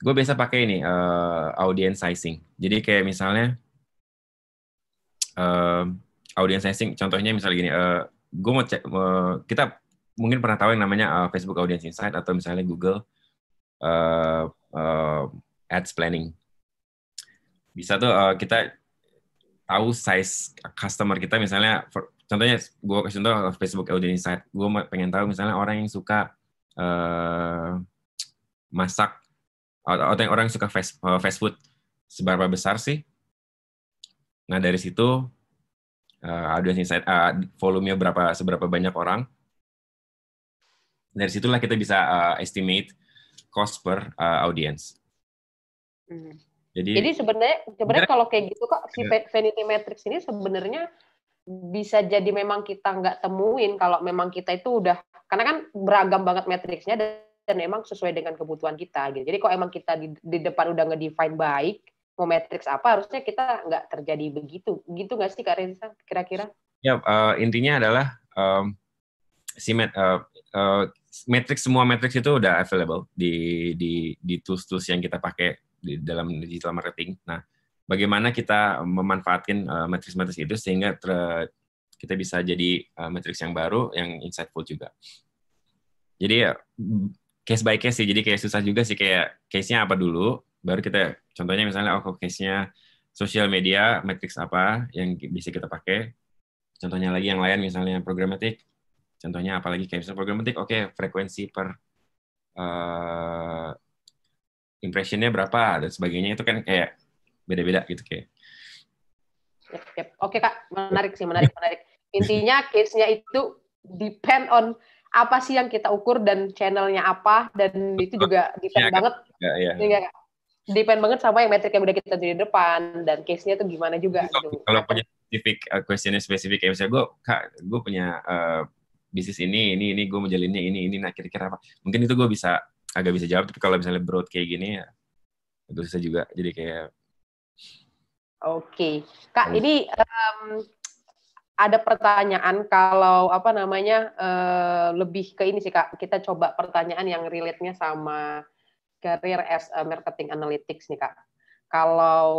gue biasa pakai ini uh, audience sizing jadi kayak misalnya uh, audience sizing contohnya misalnya gini uh, gue mau cek uh, kita mungkin pernah tahu yang namanya uh, Facebook Audience Insight atau misalnya Google uh, uh, Ads Planning bisa tuh uh, kita tahu size customer kita misalnya for, contohnya gue kasih contoh Facebook Audience Insight gue pengen tahu misalnya orang yang suka uh, masak atau orang yang suka fast, uh, fast food seberapa besar sih nah dari situ uh, eh, Audience Insight uh, volumenya berapa seberapa banyak orang dari situlah kita bisa uh, estimate cost per uh, audience. Mm. Jadi, Jadi sebenarnya sebenarnya kalau kayak gitu kok si ya. vanity matrix ini sebenarnya bisa jadi memang kita nggak temuin kalau memang kita itu udah karena kan beragam banget matrixnya dan, dan emang sesuai dengan kebutuhan kita gitu. Jadi kok emang kita di, di depan udah ngedefine define baik mau matrix apa harusnya kita nggak terjadi begitu. Gitu nggak sih Kak Reza kira-kira? Ya uh, intinya adalah um, si met, uh, eh, uh, eh, matrix semua matrix itu udah available di di di tools-tools yang kita pakai di dalam digital marketing. Nah, bagaimana kita memanfaatkan uh, matriks-matriks itu sehingga ter, kita bisa jadi uh, matriks yang baru, yang insightful juga. Jadi ya, mm, case by case sih, jadi kayak susah juga sih kayak case-nya apa dulu, baru kita contohnya misalnya oh case-nya sosial media, matriks apa yang bisa kita pakai. Contohnya lagi yang lain misalnya programmatic. Contohnya apalagi kayak misalnya programmatic, oke okay, frekuensi per uh, impressionnya berapa dan sebagainya itu kan kayak beda-beda gitu kayak. Oke Oke kak, menarik sih, menarik, menarik. Intinya case-nya itu depend on apa sih yang kita ukur dan channelnya apa dan itu juga depend ya, banget. Ya, ya. ya Depend banget sama yang metrik yang udah kita di depan dan case-nya itu gimana juga. Kalau, gitu. kalau punya spesifik uh, question spesifik kayak misalnya gue kak gue punya uh, bisnis ini ini ini gue menjalinnya ini ini nah kira-kira apa mungkin itu gue bisa agak bisa jawab tapi kalau misalnya broad kayak gini ya itu susah juga jadi kayak oke okay. kak ini um, ada pertanyaan kalau apa namanya uh, lebih ke ini sih kak kita coba pertanyaan yang relate-nya sama career as a marketing analytics nih kak kalau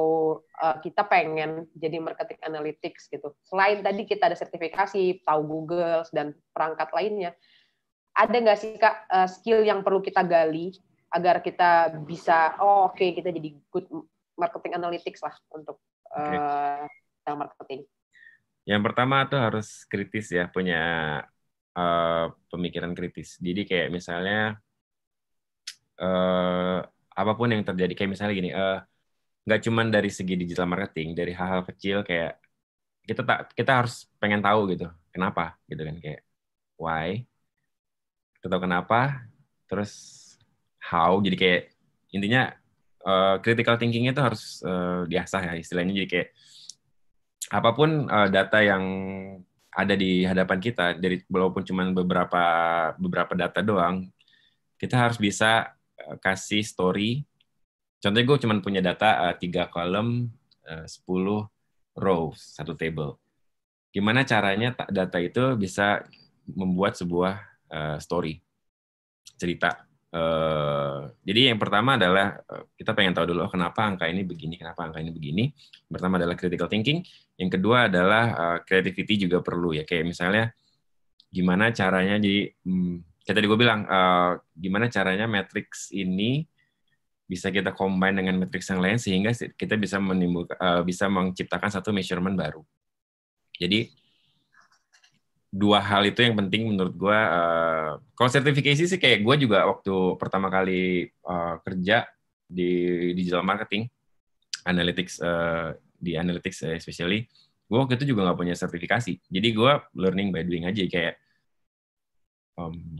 uh, kita pengen jadi marketing analytics gitu selain tadi kita ada sertifikasi tahu Google dan perangkat lainnya ada nggak sih kak uh, skill yang perlu kita gali agar kita bisa oh, oke okay, kita jadi good marketing analytics lah untuk uh, marketing. Yang pertama tuh harus kritis ya punya uh, pemikiran kritis. Jadi kayak misalnya uh, apapun yang terjadi kayak misalnya gini nggak uh, cuman dari segi digital marketing dari hal-hal kecil kayak kita tak kita harus pengen tahu gitu kenapa gitu kan kayak why atau kenapa terus how jadi kayak intinya uh, critical thinking itu harus uh, diasah ya istilahnya jadi kayak apapun uh, data yang ada di hadapan kita dari walaupun cuma beberapa beberapa data doang kita harus bisa uh, kasih story contohnya gue cuma punya data tiga uh, kolom sepuluh 10 rows satu table gimana caranya data itu bisa membuat sebuah uh, story cerita. Uh, jadi yang pertama adalah eh, kita pengen tahu dulu oh, kenapa angka ini begini, kenapa angka ini begini. Yang pertama adalah critical thinking. Yang kedua adalah uh, creativity juga perlu ya. Kayak misalnya gimana caranya jadi hmm, kayak tadi gue bilang uh, gimana caranya matrix ini bisa kita combine dengan matrix yang lain sehingga kita bisa menimbulkan uh, bisa menciptakan satu measurement baru. Jadi dua hal itu yang penting menurut gue uh, kalau sertifikasi sih kayak gue juga waktu pertama kali uh, kerja di digital marketing analytics uh, di analytics eh, especially gue waktu itu juga nggak punya sertifikasi jadi gue learning by doing aja kayak um,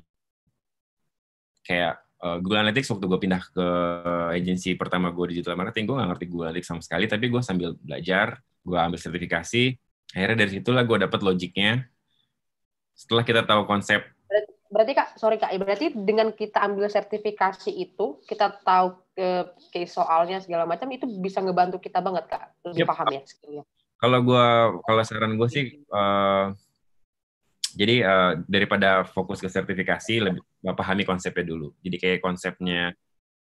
kayak uh, Google Analytics waktu gue pindah ke agensi pertama gue digital marketing gue gak ngerti Google Analytics sama sekali tapi gue sambil belajar gue ambil sertifikasi akhirnya dari situlah gue dapet logiknya setelah kita tahu konsep berarti kak sorry kak berarti dengan kita ambil sertifikasi itu kita tahu ke, eh, ke soalnya segala macam itu bisa ngebantu kita banget kak lebih yep. paham ya skillnya kalau gue kalau saran gue sih uh, jadi uh, daripada fokus ke sertifikasi lebih pahami konsepnya dulu jadi kayak konsepnya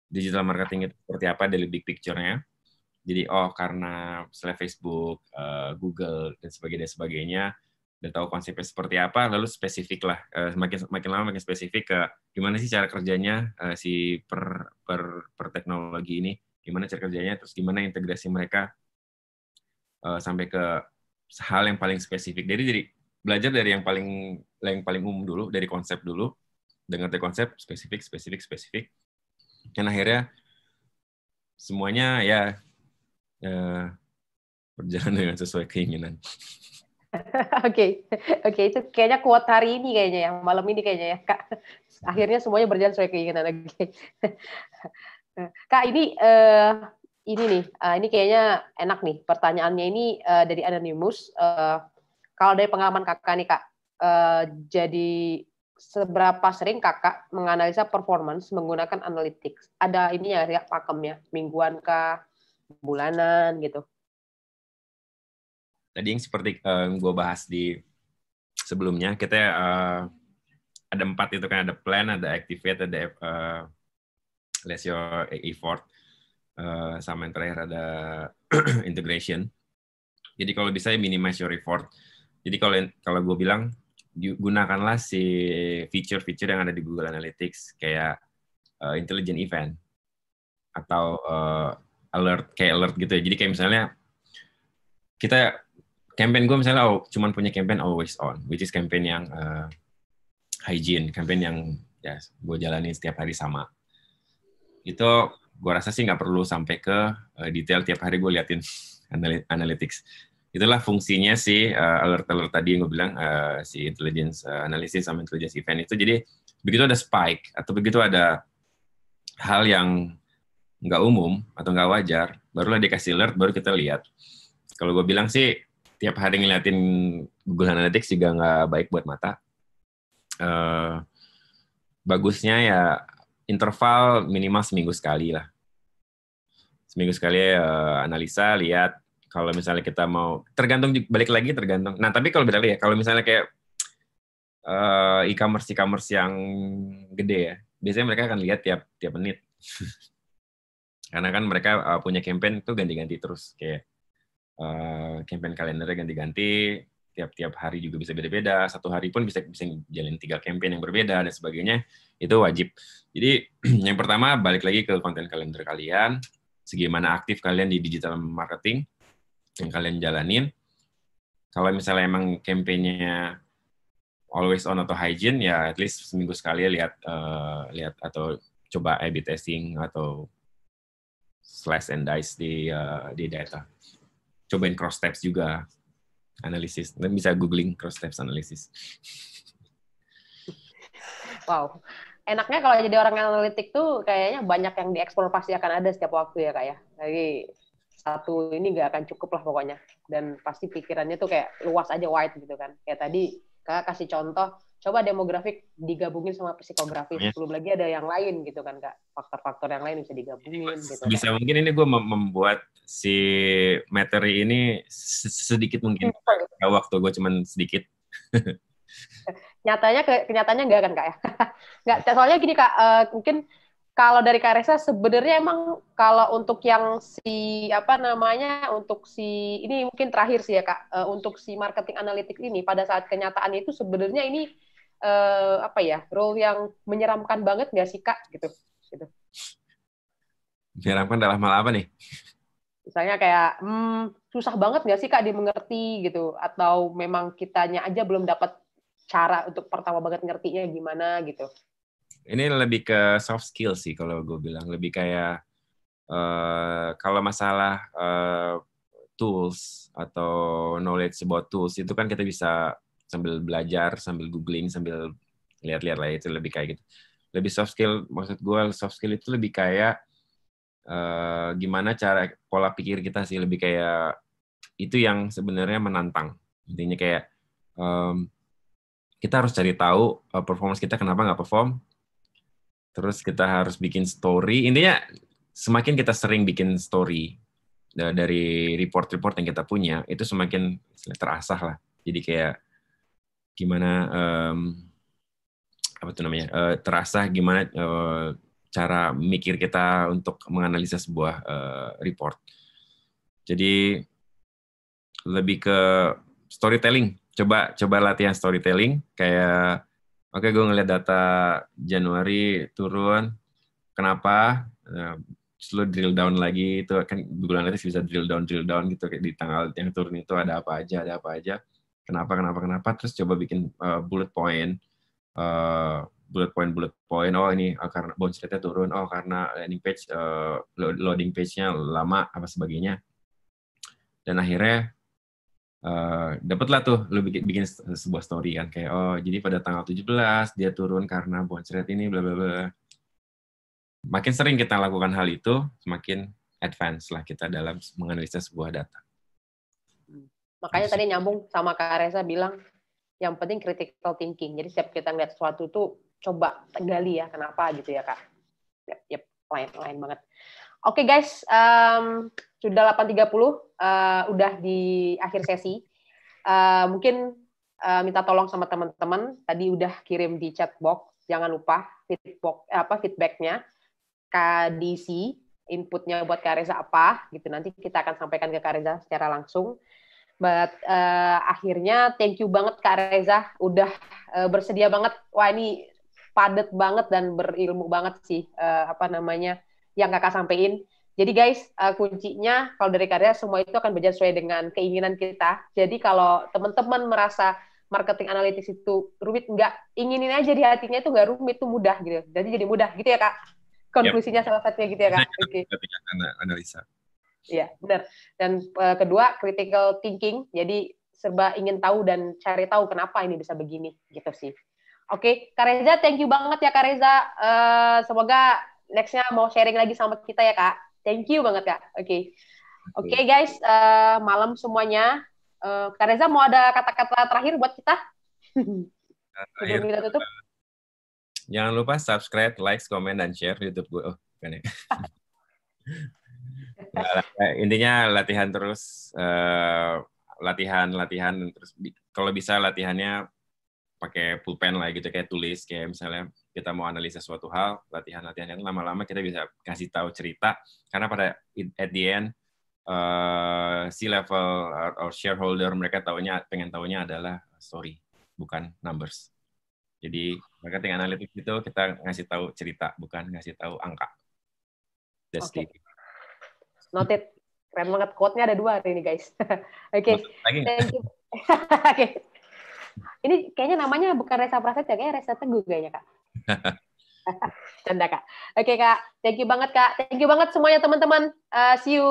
digital marketing itu seperti apa dari big picture-nya jadi oh karena selain Facebook, uh, Google dan sebagainya udah tahu konsepnya seperti apa lalu spesifik lah eh, semakin semakin lama makin spesifik ke gimana sih cara kerjanya uh, si per, per per teknologi ini gimana cara kerjanya terus gimana integrasi mereka eh, sampai ke hal yang paling spesifik jadi jadi belajar dari yang paling yang paling umum dulu dari konsep dulu dengan konsep spesifik spesifik spesifik dan akhirnya semuanya ya uh, berjalan dengan sesuai keinginan Oke, oke okay. itu kayaknya kuat hari ini kayaknya ya, malam ini kayaknya ya, Kak. Akhirnya semuanya berjalan sesuai keinginan lagi. Okay. Kak, ini uh, ini nih, uh, ini kayaknya enak nih pertanyaannya ini uh, dari anonymous. Uh, kalau dari pengalaman Kakak nih, Kak, uh, jadi seberapa sering Kakak menganalisa performance menggunakan analytics? Ada ininya ya pakemnya, mingguan Kak, bulanan gitu? tadi yang seperti uh, eh, gue bahas di sebelumnya kita uh, ada empat itu kan ada plan ada activate ada uh, eh, less your effort uh, sama yang terakhir ada integration jadi kalau bisa ya minimize your effort jadi kalau kalau gue bilang gunakanlah si feature-feature yang ada di Google Analytics kayak uh, intelligent event atau uh, alert kayak alert gitu ya jadi kayak misalnya kita campaign gue misalnya oh, cuman punya campaign always on, which is campaign yang uh, hygiene, campaign yang ya gue jalani setiap hari sama. Itu gue rasa sih nggak perlu sampai ke uh, detail tiap hari gue liatin analytics. Itulah fungsinya si uh, alert-alert tadi yang gue bilang, uh, si intelligence uh, analysis sama intelligence event itu. Jadi begitu ada spike atau begitu ada hal yang nggak umum atau nggak wajar, barulah dikasih alert, baru kita lihat. Kalau gue bilang sih tiap hari ngeliatin Google Analytics juga nggak baik buat mata. Uh, bagusnya ya interval minimal seminggu sekali lah. Seminggu sekali uh, analisa, lihat kalau misalnya kita mau tergantung balik lagi tergantung. Nah tapi kalau beda ya kalau misalnya kayak uh, e-commerce e-commerce yang gede ya, biasanya mereka akan lihat tiap tiap menit. Karena kan mereka uh, punya campaign tuh ganti-ganti terus kayak Eh, campaign kalendernya ganti-ganti tiap-tiap hari juga bisa beda-beda satu hari pun bisa bisa jalan tiga campaign yang berbeda dan sebagainya itu wajib jadi yang pertama balik lagi ke konten kalender kalian segimana aktif kalian di digital marketing yang kalian jalanin kalau misalnya emang campaignnya always on atau hygiene ya at least seminggu sekali lihat uh, lihat atau coba A/B testing atau slash and dice di uh, di data cobain cross steps juga analisis dan bisa googling cross steps analisis wow enaknya kalau jadi orang analitik tuh kayaknya banyak yang dieksplorasi akan ada setiap waktu ya kak ya jadi satu ini gak akan cukup lah pokoknya dan pasti pikirannya tuh kayak luas aja wide gitu kan kayak tadi kakak kasih contoh coba demografik digabungin sama psikografi yes. Iya. belum lagi ada yang lain gitu kan kak faktor-faktor yang lain bisa digabungin iya, gitu bisa kan. mungkin ini gue membuat si materi ini sedikit mungkin iya, ya, waktu gue cuman sedikit nyatanya ke kenyataannya enggak kan kak ya nggak soalnya gini kak uh, mungkin kalau dari Karesa sebenarnya emang kalau untuk yang si apa namanya untuk si ini mungkin terakhir sih ya kak uh, untuk si marketing analitik ini pada saat kenyataan itu sebenarnya ini uh, apa ya role yang menyeramkan banget nggak sih kak gitu gitu menyeramkan dalam hal apa nih misalnya kayak hmm, susah banget nggak sih kak dimengerti gitu atau memang kitanya aja belum dapat cara untuk pertama banget ngertinya gimana gitu ini lebih ke soft skill sih kalau gue bilang lebih kayak uh, kalau masalah uh, tools atau knowledge about tools itu kan kita bisa sambil belajar sambil googling sambil lihat-lihat lah itu lebih kayak gitu lebih soft skill maksud gue soft skill itu lebih kayak uh, gimana cara pola pikir kita sih lebih kayak itu yang sebenarnya menantang intinya kayak um, kita harus cari tahu uh, performance kita kenapa nggak perform terus kita harus bikin story intinya semakin kita sering bikin story dari report-report yang kita punya itu semakin terasah lah jadi kayak gimana um, apa tuh namanya uh, terasa gimana uh, cara mikir kita untuk menganalisa sebuah uh, report. Jadi lebih ke storytelling. Coba coba latihan storytelling kayak oke okay, gue ngeliat data Januari turun. Kenapa? Uh, nah, slow drill down lagi itu kan bulan nanti bisa drill down drill down gitu kayak di tanggal yang turun itu ada apa aja ada apa aja kenapa kenapa kenapa terus coba bikin uh, bullet point uh, bullet point bullet point oh ini uh, karena bounce rate-nya turun oh karena landing page uh, loading page-nya lama apa sebagainya dan akhirnya uh, dapatlah tuh lu bikin, bikin sebuah story kan kayak oh jadi pada tanggal 17 dia turun karena bounce rate ini bla bla bla makin sering kita lakukan hal itu semakin advance lah kita dalam menganalisa sebuah data Makanya tadi nyambung sama Kak Reza bilang yang penting critical thinking. Jadi setiap kita ngeliat sesuatu tuh coba tegali ya kenapa gitu ya Kak. Yep, yep lain-lain banget. Oke okay, guys, um, sudah 8.30, uh, eh, udah di akhir sesi. Uh, mungkin uh, minta tolong sama teman-teman, tadi udah kirim di chat box, jangan lupa feedback apa feedbacknya KDC inputnya buat Kak Reza apa gitu nanti kita akan sampaikan ke Kak Reza secara langsung But uh, akhirnya thank you banget Kak Reza udah uh, bersedia banget. Wah ini padat banget dan berilmu banget sih uh, apa namanya yang Kakak sampaikan Jadi guys, uh, kuncinya kalau dari karya semua itu akan berjalan sesuai dengan keinginan kita. Jadi kalau teman-teman merasa marketing analytics itu rumit, enggak inginin aja di hatinya itu enggak rumit, itu mudah gitu. Jadi jadi mudah gitu ya, Kak. Konklusinya yep. salah satunya gitu ya, Kak. Oke. Okay. Analisa. Iya, benar. Dan uh, kedua, critical thinking. Jadi serba ingin tahu dan cari tahu kenapa ini bisa begini gitu sih. Oke, okay. Kak Reza, thank you banget ya Kak Reza. Uh, semoga nextnya mau sharing lagi sama kita ya Kak. Thank you banget Kak. Oke, oke okay, guys, uh, malam semuanya. Uh, Kak Reza mau ada kata-kata terakhir buat kita? Terakhir. kita tutup. Jangan lupa subscribe, like, komen dan share YouTube gue. Oh, intinya latihan terus uh, latihan latihan terus kalau bisa latihannya pakai pulpen lah gitu kayak tulis kayak misalnya kita mau analisa suatu hal latihan latihan yang lama-lama kita bisa kasih tahu cerita karena pada at the end uh, eh, si level or, shareholder mereka tahunya pengen tahunya adalah story bukan numbers jadi marketing analytics itu kita ngasih tahu cerita bukan ngasih tahu angka that's okay. Noted. Keren banget. Quote-nya ada dua hari ini, guys. Oke. okay. Thank you. Oke. okay. Ini kayaknya namanya bukan Resa Prasetya, kayaknya Resa Teguh kayaknya, Kak. Canda, Kak. Oke, okay, Kak. Thank you banget, Kak. Thank you banget semuanya, teman-teman. Uh, see you.